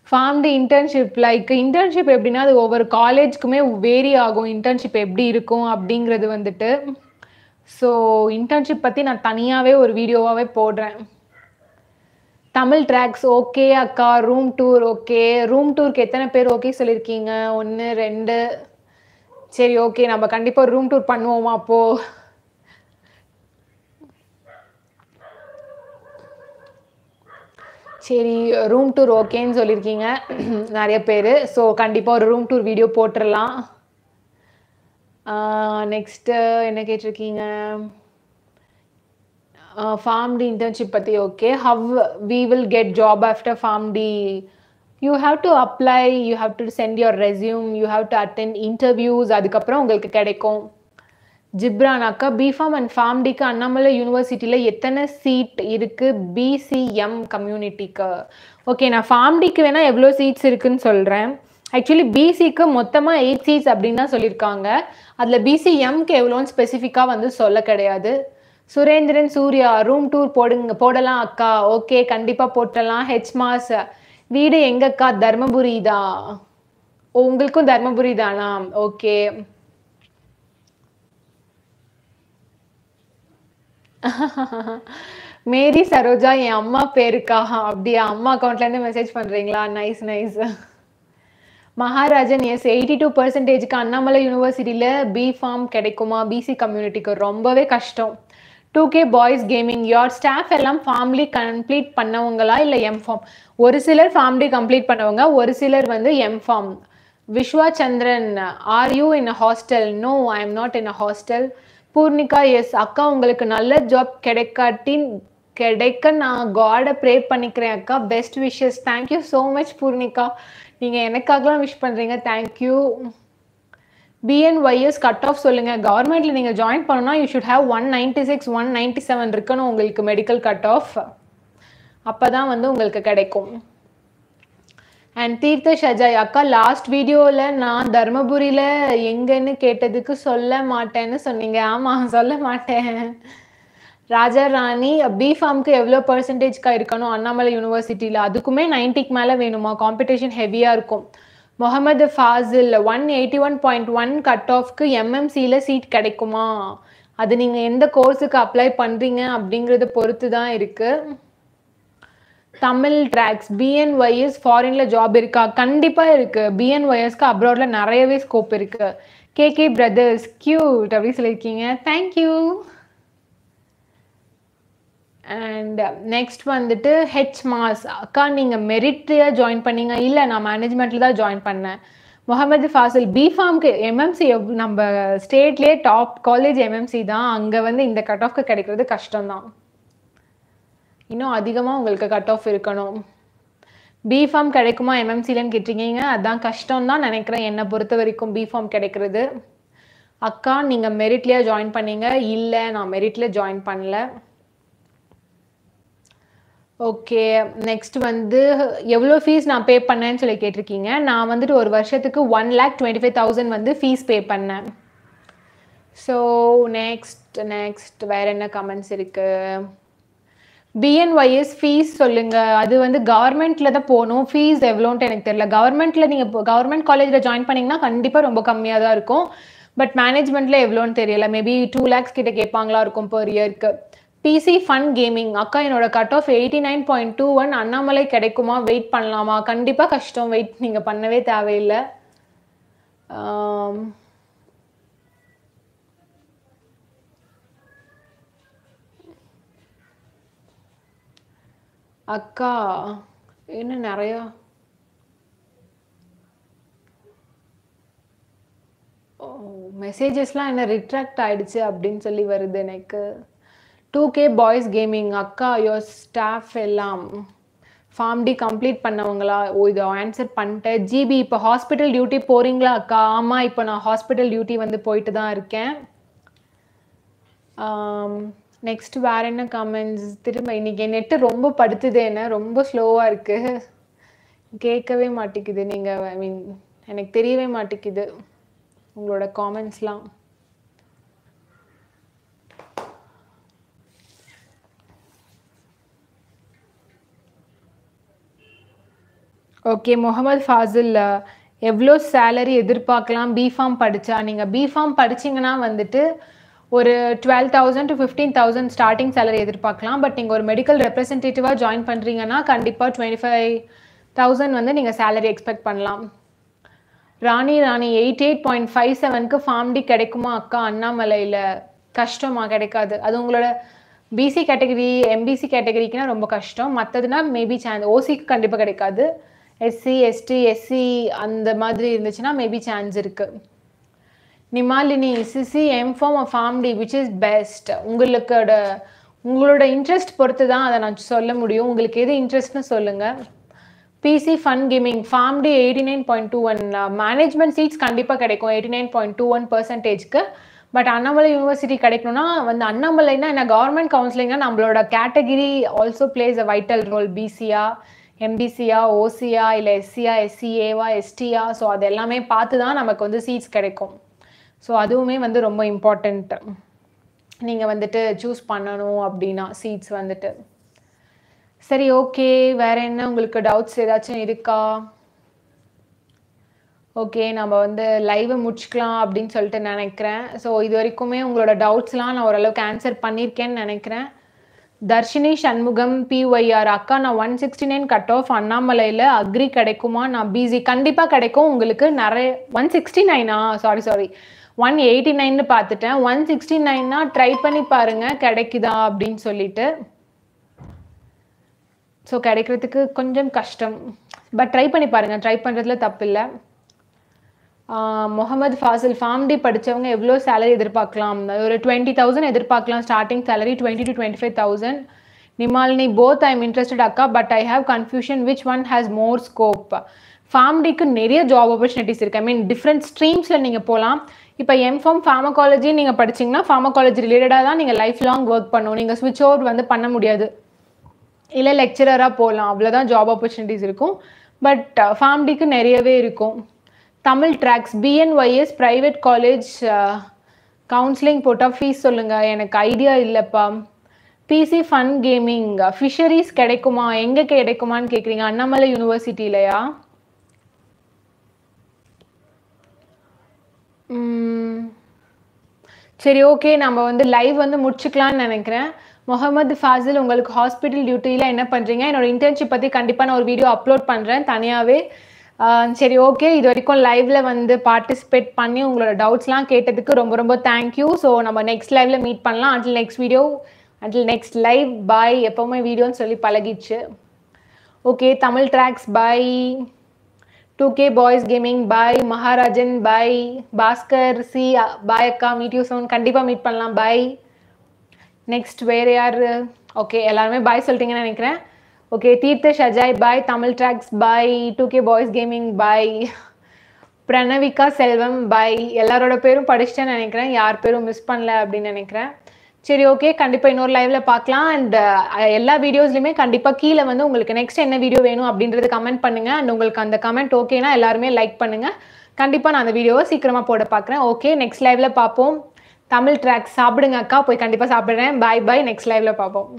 ஃபார்ம்டு இன்டர்ன்ஷிப் லைக் இன்டர்ன்ஷிப் எப்படின்னா அது ஒவ்வொரு காலேஜ்க்குமே வேரி ஆகும் இன்டர்ன்ஷிப் எப்படி இருக்கும் அப்படிங்கிறது வந்துட்டு ஸோ இன்டர்ன்ஷிப் பற்றி நான் தனியாகவே ஒரு வீடியோவாகவே போடுறேன் தமிழ் ட்ராக்ஸ் ஓகே அக்கா ரூம் டூர் ஓகே ரூம் டூருக்கு எத்தனை பேர் ஓகே சொல்லியிருக்கீங்க ஒன்று ரெண்டு சரி ஓகே நம்ம கண்டிப்பாக ரூம் டூர் பண்ணுவோமா அப்போது சரி ரூம் டூர் ஓகேன்னு சொல்லியிருக்கீங்க நிறைய பேர் ஸோ கண்டிப்பாக ஒரு ரூம் டூர் வீடியோ போட்டுடலாம் நெக்ஸ்ட்டு என்ன கேட்டிருக்கீங்க Uh, farm D internship pati, okay, how we will get job after farm D. You have to apply you have to send your resume you have to attend interviews அதுக்கப்புறம் உங்களுக்கு கிடைக்கும் ஜிப்ரானாக்கா B Pharm and ஃபார்ம்டிக்கு அண்ணாமலை யூனிவர்சிட்டியில் எத்தனை seat இருக்குது BCM கம்யூனிட்டிக்கு okay நான் ஃபார்ம்டிக்கு வேணால் எவ்வளோ சீட்ஸ் இருக்குதுன்னு சொல்கிறேன் ஆக்சுவலி பிசிக்கு மொத்தமாக எயிட் சீட்ஸ் அப்படின்னு தான் சொல்லியிருக்காங்க அதில் பிசிஎம்க்கு எவ்வளோன்னு ஸ்பெசிஃபிக்காக வந்து சொல்ல கிடையாது சுரேந்திரன் சூர்யா ரூம் டூர் போடுங்க போடலாம் அக்கா ஓகே கண்டிப்பா போட்டலாம் ஹெச் மாஸ் வீடு எங்கக்கா தர்மபுரி தான் உங்களுக்கும் தர்மபுரி தானா ஓகே மேரி சரோஜா என் அம்மா பேருக்கா அப்படியா அம்மா அக்கௌண்ட்ல இருந்து மெசேஜ் பண்றீங்களா nice nice Maharajan yes eighty two பர்சன்டேஜுக்கு அண்ணாமலை யூனிவர்சிட்டியில பி ஃபார்ம் கிடைக்குமா பிசி கம்யூனிட்டிக்கு ரொம்பவே கஷ்டம் two K boys gaming your staff எல்லாம் ஃபார்ம்லி கம்ப்ளீட் பண்ணவங்களா இல்லை எம் ஃபார்ம் ஒரு சிலர் ஃபேமிலி கம்ப்ளீட் பண்ணவங்க ஒரு சிலர் வந்து M Pharm Viswa Chandran are you in a hostel no I am not in a hostel Poornika yes அக்கா உங்களுக்கு நல்ல ஜாப் கிடைக்காட்டின் கிடைக்க நான் காடை ப்ரே பண்ணிக்கிறேன் அக்கா best wishes thank you so much Poornika நீங்கள் எனக்காகலாம் விஷ் பண்ணுறீங்க தேங்க்யூ பிஎன்ஒய்எஸ் கட் ஆஃப் சொல்லுங்க கவர்மெண்ட்ல நீங்க ஜாயின் பண்ணனா you should have one ninety six one ninety seven இருக்கணும் உங்களுக்கு மெடிக்கல் கட் ஆஃப் அப்பதான் வந்து உங்களுக்கு கிடைக்கும் அண்ட் தீர்த்த ஷஜாய் அக்கா லாஸ்ட் வீடியோவில் நான் தர்மபுரியில் எங்கன்னு கேட்டதுக்கு சொல்ல மாட்டேன்னு சொன்னீங்க ஆமாம் சொல்ல மாட்டேன் ராஜா ராணி பி ஃபார்முக்கு எவ்வளோ பர்சன்டேஜ்க்காக இருக்கணும் அண்ணாமலை யூனிவர்சிட்டியில் அதுக்குமே நைன்ட்டிக்கு மேலே வேணுமா காம்படிஷன் ஹெவியாக இருக்கும் Mohammed Fazil one eighty one point one cut ஆஃப்க்கு எம்எம்சியில் சீட் கிடைக்குமா அது நீங்கள் எந்த கோர்ஸுக்கு அப்ளை பண்ணுறீங்க அப்படிங்கிறத பொறுத்து தான் இருக்குது தமிழ் ட்ராக்ஸ் பிஎன்ஒய்எஸ் ஃபாரினில் ஜாப் இருக்கா கண்டிப்பாக இருக்குது பிஎன்ஒய்எஸ்க்கு அப்ராடில் நிறையவே ஸ்கோப் இருக்குது கே கே பிரதர்ஸ் கியூட் அப்படின்னு சொல்லியிருக்கீங்க தேங்க்யூ அண்ட் நெக்ஸ்ட் uh, வந்துட்டு ஹெச் மாஸ் அக்கா நீங்கள் மெரிட்ரியாக ஜாயின் பண்ணீங்க இல்லை நான் மேனேஜ்மெண்ட்டில் தான் ஜாயின் பண்ணேன் முகமது ஃபாசில் பிஃபார்ம்க்கு எம்எம்சி நம்ம ஸ்டேட்லேயே டாப் காலேஜ் எம்எம்சி தான் அங்கே வந்து இந்த கட் ஆஃப்க்கு கிடைக்கிறது கஷ்டம்தான் இன்னும் அதிகமாக உங்களுக்கு கட் ஆஃப் இருக்கணும் பிஃபார்ம் கிடைக்குமா எம்எம்சிலன்னு கேட்டிருக்கீங்க அதான் கஷ்டம் தான் நினைக்கிறேன் என்னை பொறுத்த வரைக்கும் பிஃபார்ம் கிடைக்கிறது அக்கா நீங்கள் மெரிட்லேயே ஜாயின் பண்ணீங்க இல்லை நான் மெரிட்டில் ஜாயின் பண்ணல ஓகே நெக்ஸ்ட் வந்து எவ்வளோ ஃபீஸ் நான் பே பண்ணேன்னு சொல்லி கேட்டிருக்கீங்க நான் வந்துட்டு ஒரு வருஷத்துக்கு one lakh twenty five thousand வந்து ஃபீஸ் பே பண்ணேன் ஸோ நெக்ஸ்ட் நெக்ஸ்ட் வேறு என்ன கமெண்ட்ஸ் இருக்குது பிஎன்ஒய்எஸ் ஃபீஸ் சொல்லுங்கள் அது வந்து கவர்மெண்ட்டில் தான் போகணும் ஃபீஸ் எவ்வளோன்ட்டு எனக்கு தெரியல கவர்மெண்ட்டில் நீங்கள் கவர்மெண்ட் காலேஜில் ஜாயின் பண்ணிங்கன்னா கண்டிப்பாக ரொம்ப கம்மியாக தான் இருக்கும் பட் மேனேஜ்மெண்ட்டில் எவ்வளோன்னு தெரியல மேபி டூ லேக்ஸ் கிட்ட கேட்பாங்களா இருக்கும் பர் இயருக்கு பிசி ஃபன் கேமிங் அக்கா என்னோட cut off eighty nine point two one Annamalai கிடைக்குமா வெயிட் பண்ணலாமா கண்டிப்பாக கஷ்டம் வெயிட் நீங்கள் பண்ணவே தேவையில்லை அக்கா என்ன நிறையா மெசேஜஸ்லாம் என்ன ரிட்ராக்ட் ஆயிடுச்சு அப்படின்னு சொல்லி வருது எனக்கு டூ கே பாய்ஸ் கேமிங் அக்கா யோர் ஸ்டாஃப் எல்லாம் ஃபார்ம் டி கம்ப்ளீட் பண்ணவங்களா ஓ இதை ஆன்சர் பண்ணிட்டேன் ஜிபி இப்போ ஹாஸ்பிட்டல் டியூட்டி போகிறீங்களா அக்கா ஆமாம் இப்போ நான் ஹாஸ்பிட்டல் டியூட்டி வந்து போயிட்டு தான் இருக்கேன் நெக்ஸ்ட் வேறு என்ன கமெண்ட்ஸ் திரும்ப இன்றைக்கி நெட்டு ரொம்ப படுத்துது என்ன ரொம்ப ஸ்லோவாக இருக்குது கேட்கவே மாட்டேங்குது நீங்கள் ஐ மீன் எனக்கு தெரியவே மாட்டேங்குது உங்களோட காமெண்ட்ஸ்லாம் ஓகே முகமது ஃபாசில் எவ்வளோ சேலரி எதிர்பார்க்கலாம் பிஃபார்ம் படித்தா நீங்கள் பிஃபார்ம் படிச்சிங்கன்னா வந்துட்டு ஒரு twelve thousand to fifteen thousand starting salary எதிர்பார்க்கலாம் பட் நீங்கள் ஒரு மெடிக்கல் ரெப்ரஸன்டேட்டிவாக ஜாயின் பண்ணுறீங்கன்னா கண்டிப்பாக டுவெண்ட்டி ஃபைவ் தௌசண்ட் வந்து நீங்கள் சேலரி எக்ஸ்பெக்ட் பண்ணலாம் Rani Rani eight eight point five செவனுக்கு ஃபார்ம்டி கிடைக்குமா அக்கா அண்ணாமலையில் கஷ்டமாக கிடைக்காது அது உங்களோட பிசி கேட்டகரி எம்பிசி கேட்டகரிக்குனா ரொம்ப கஷ்டம் மற்றதுனா மேபி சான்ஸ் ஓசிக்கு கண்டிப்பாக கிடைக்காது எஸ்சி எஸ்டி எஸ்சி அந்த மாதிரி இருந்துச்சுன்னா மேபி சான்ஸ் இருக்குது நிமாலினி சிசி எம் ஃபார்ம் ஆம்டி விச் இஸ் பெஸ்ட் உங்களுக்கோட உங்களோட இன்ட்ரெஸ்ட் பொறுத்து தான் அதை நான் சொல்ல முடியும் உங்களுக்கு எது இன்ட்ரெஸ்ட்னு சொல்லுங்கள் BC fun gaming Pharm D eighty nine point two one management seats கண்டிப்பாக கிடைக்கும் eighty nine point two one பர்சன்டேஜ்க்கு பட் அண்ணாமலை யூனிவர்சிட்டி கிடைக்கணும்னா வந்து அண்ணாமலைன்னா என்ன கவர்மெண்ட் கவுன்சிலிங்னா நம்மளோட category also plays a vital role பிசியாக எம்பிசியா ஓசியா இல்லை எஸ்சியா எஸ்சிஏவா எஸ்டியா ஸோ அது எல்லாமே பார்த்து தான் நமக்கு வந்து சீட்ஸ் கிடைக்கும் ஸோ அதுவுமே வந்து ரொம்ப இம்பார்ட்டண்ட்டு நீங்கள் வந்துட்டு சூஸ் பண்ணணும் அப்படின்னா சீட்ஸ் வந்துட்டு சரி ஓகே வேறு என்ன உங்களுக்கு டவுட்ஸ் ஏதாச்சும் இருக்கா ஓகே நம்ம வந்து லைவை முடிச்சுக்கலாம் அப்படின்னு சொல்லிட்டு நினைக்கிறேன் ஸோ இது வரைக்குமே உங்களோட டவுட்ஸ்லாம் நான் ஓரளவுக்கு ஆன்சர் பண்ணியிருக்கேன்னு நினைக்கிறேன் தர்ஷினி சண்முகம் பிஒய்ஆர் அக்கா நான் one sixty nine cut off அண்ணாமலையில் அக்ரி கிடைக்குமா நான் பிஜி கண்டிப்பாக கிடைக்கும் உங்களுக்கு நிறைய ஒன் சிக்ஸ்டி நைனா சாரி சாரி ஒன் எயிட்டி நைன்னு பார்த்துட்டேன் ஒன் சிக்ஸ்டி நைன்னா ட்ரை பண்ணி பாருங்கள் கிடைக்குதா அப்படின்னு சொல்லிட்டு ஸோ கிடைக்கிறதுக்கு கொஞ்சம் கஷ்டம் பட் ட்ரை பண்ணி பாருங்கள் ட்ரை பண்ணுறதுல தப்பு இல்லை முகமது ஃபாசில் ஃபார்ம்டி படித்தவங்க எவ்வளோ சேலரி எதிர்பார்க்கலாம் ஒரு டுவெண்ட்டி தௌசண்ட் எதிர்பார்க்கலாம் starting salary twenty to twenty five thousand Nimalini both I am interested அக்கா but I have confusion which one has more scope ஃபார்ம்டிக்கு நிறைய ஜாப் ஆப்பர்ச்சுனிட்டிஸ் இருக்குது ஐ மீன் டிஃப்ரெண்ட் ஸ்ட்ரீம்ஸில் நீங்கள் போகலாம் இப்போ எம்ஃபார்ம் ஃபார்மகாலஜி நீங்கள் படிச்சிங்கன்னா ஃபார்மகாலஜி ரிலேட்டடாக தான் நீங்கள் லைஃப் லாங் ஒர்க் பண்ணணும் நீங்கள் ஸ்விட்ச் ஓவர் வந்து பண்ண முடியாது இல்லை லெக்சரராக போகலாம் அவ்வளோதான் ஜாப் ஆப்பர்ச்சுனிட்டிஸ் இருக்கும் பட் ஃபார்ம்டிக்கு uh, நிறையவே இருக்கும் Tamil tracks BNYS private college counselling போட்டால் ஃபீஸ் சொல்லுங்கள் எனக்கு ஐடியா இல்லைப்பா பிசி ஃபன் கேமிங் ஃபிஷரிஸ் கிடைக்குமா எங்கே கிடைக்குமான்னு கேட்குறீங்க அண்ணாமலை யூனிவர்சிட்டிலையா சரி ஓகே நம்ம வந்து லைவ் வந்து முடிச்சுக்கலான்னு நினைக்கிறேன் முகமது ஃபாசில் உங்களுக்கு ஹாஸ்பிட்டல் டியூட்டியில் என்ன பண்ணுறீங்க என்னோட இன்டர்ன்ஷிப் பற்றி கண்டிப்பாக நான் ஒரு வீடியோ அப்லோட் பண்ணுறேன் தனியாகவே சரி ஓகே இது வரைக்கும் லைவ்ல வந்து பார்ட்டிசிபேட் பண்ணி உங்களோட டவுட்ஸ்லாம் கேட்டதுக்கு ரொம்ப ரொம்ப தேங்க்யூ ஸோ நம்ம நெக்ஸ்ட் லைவ்ல மீட் பண்ணலாம் until next video until next live bye எப்போவுமே வீடியோன்னு சொல்லி பழகிச்சு okay Tamil tracks bye two K boys gaming bye Maharajan bye Bhaskar C bye அக்கா மீட் யூ சோன் கண்டிப்பாக மீட் பண்ணலாம் பாய் நெக்ஸ்ட் வேறு யார் ஓகே எல்லாருமே பாய் சொல்லிட்டீங்கன்னு நினைக்கிறேன் ஓகே தீர்த்த Shajoy bye Tamil tracks bye two K boys gaming bye Pranavika Selvam bye எல்லாரோட பேரும் படிச்சுட்டேன்னு நினைக்கிறேன் யார் பேரும் மிஸ் பண்ணல அப்படின்னு நினைக்கிறேன் சரி ஓகே கண்டிப்பாக இன்னொரு லைவ்ல பார்க்கலாம் அண்ட் எல்லா வீடியோஸ்லையுமே கண்டிப்பாக கீழே வந்து உங்களுக்கு நெக்ஸ்ட் என்ன வீடியோ வேணும் அப்படின்றது கமெண்ட் பண்ணுங்க அண்ட் உங்களுக்கு அந்த கமெண்ட் ஓகேனா எல்லாருமே லைக் பண்ணுங்க கண்டிப்பாக நான் அந்த வீடியோவை சீக்கிரமாக போட பார்க்குறேன் ஓகே நெக்ஸ்ட் லைவ்ல பார்ப்போம் தமிழ் ட்ராக்ஸ் சாப்பிடுங்க அக்கா போய் கண்டிப்பாக சாப்பிடுறேன் பாய் பாய் நெக்ஸ்ட் லைவ்ல பார்ப்போம்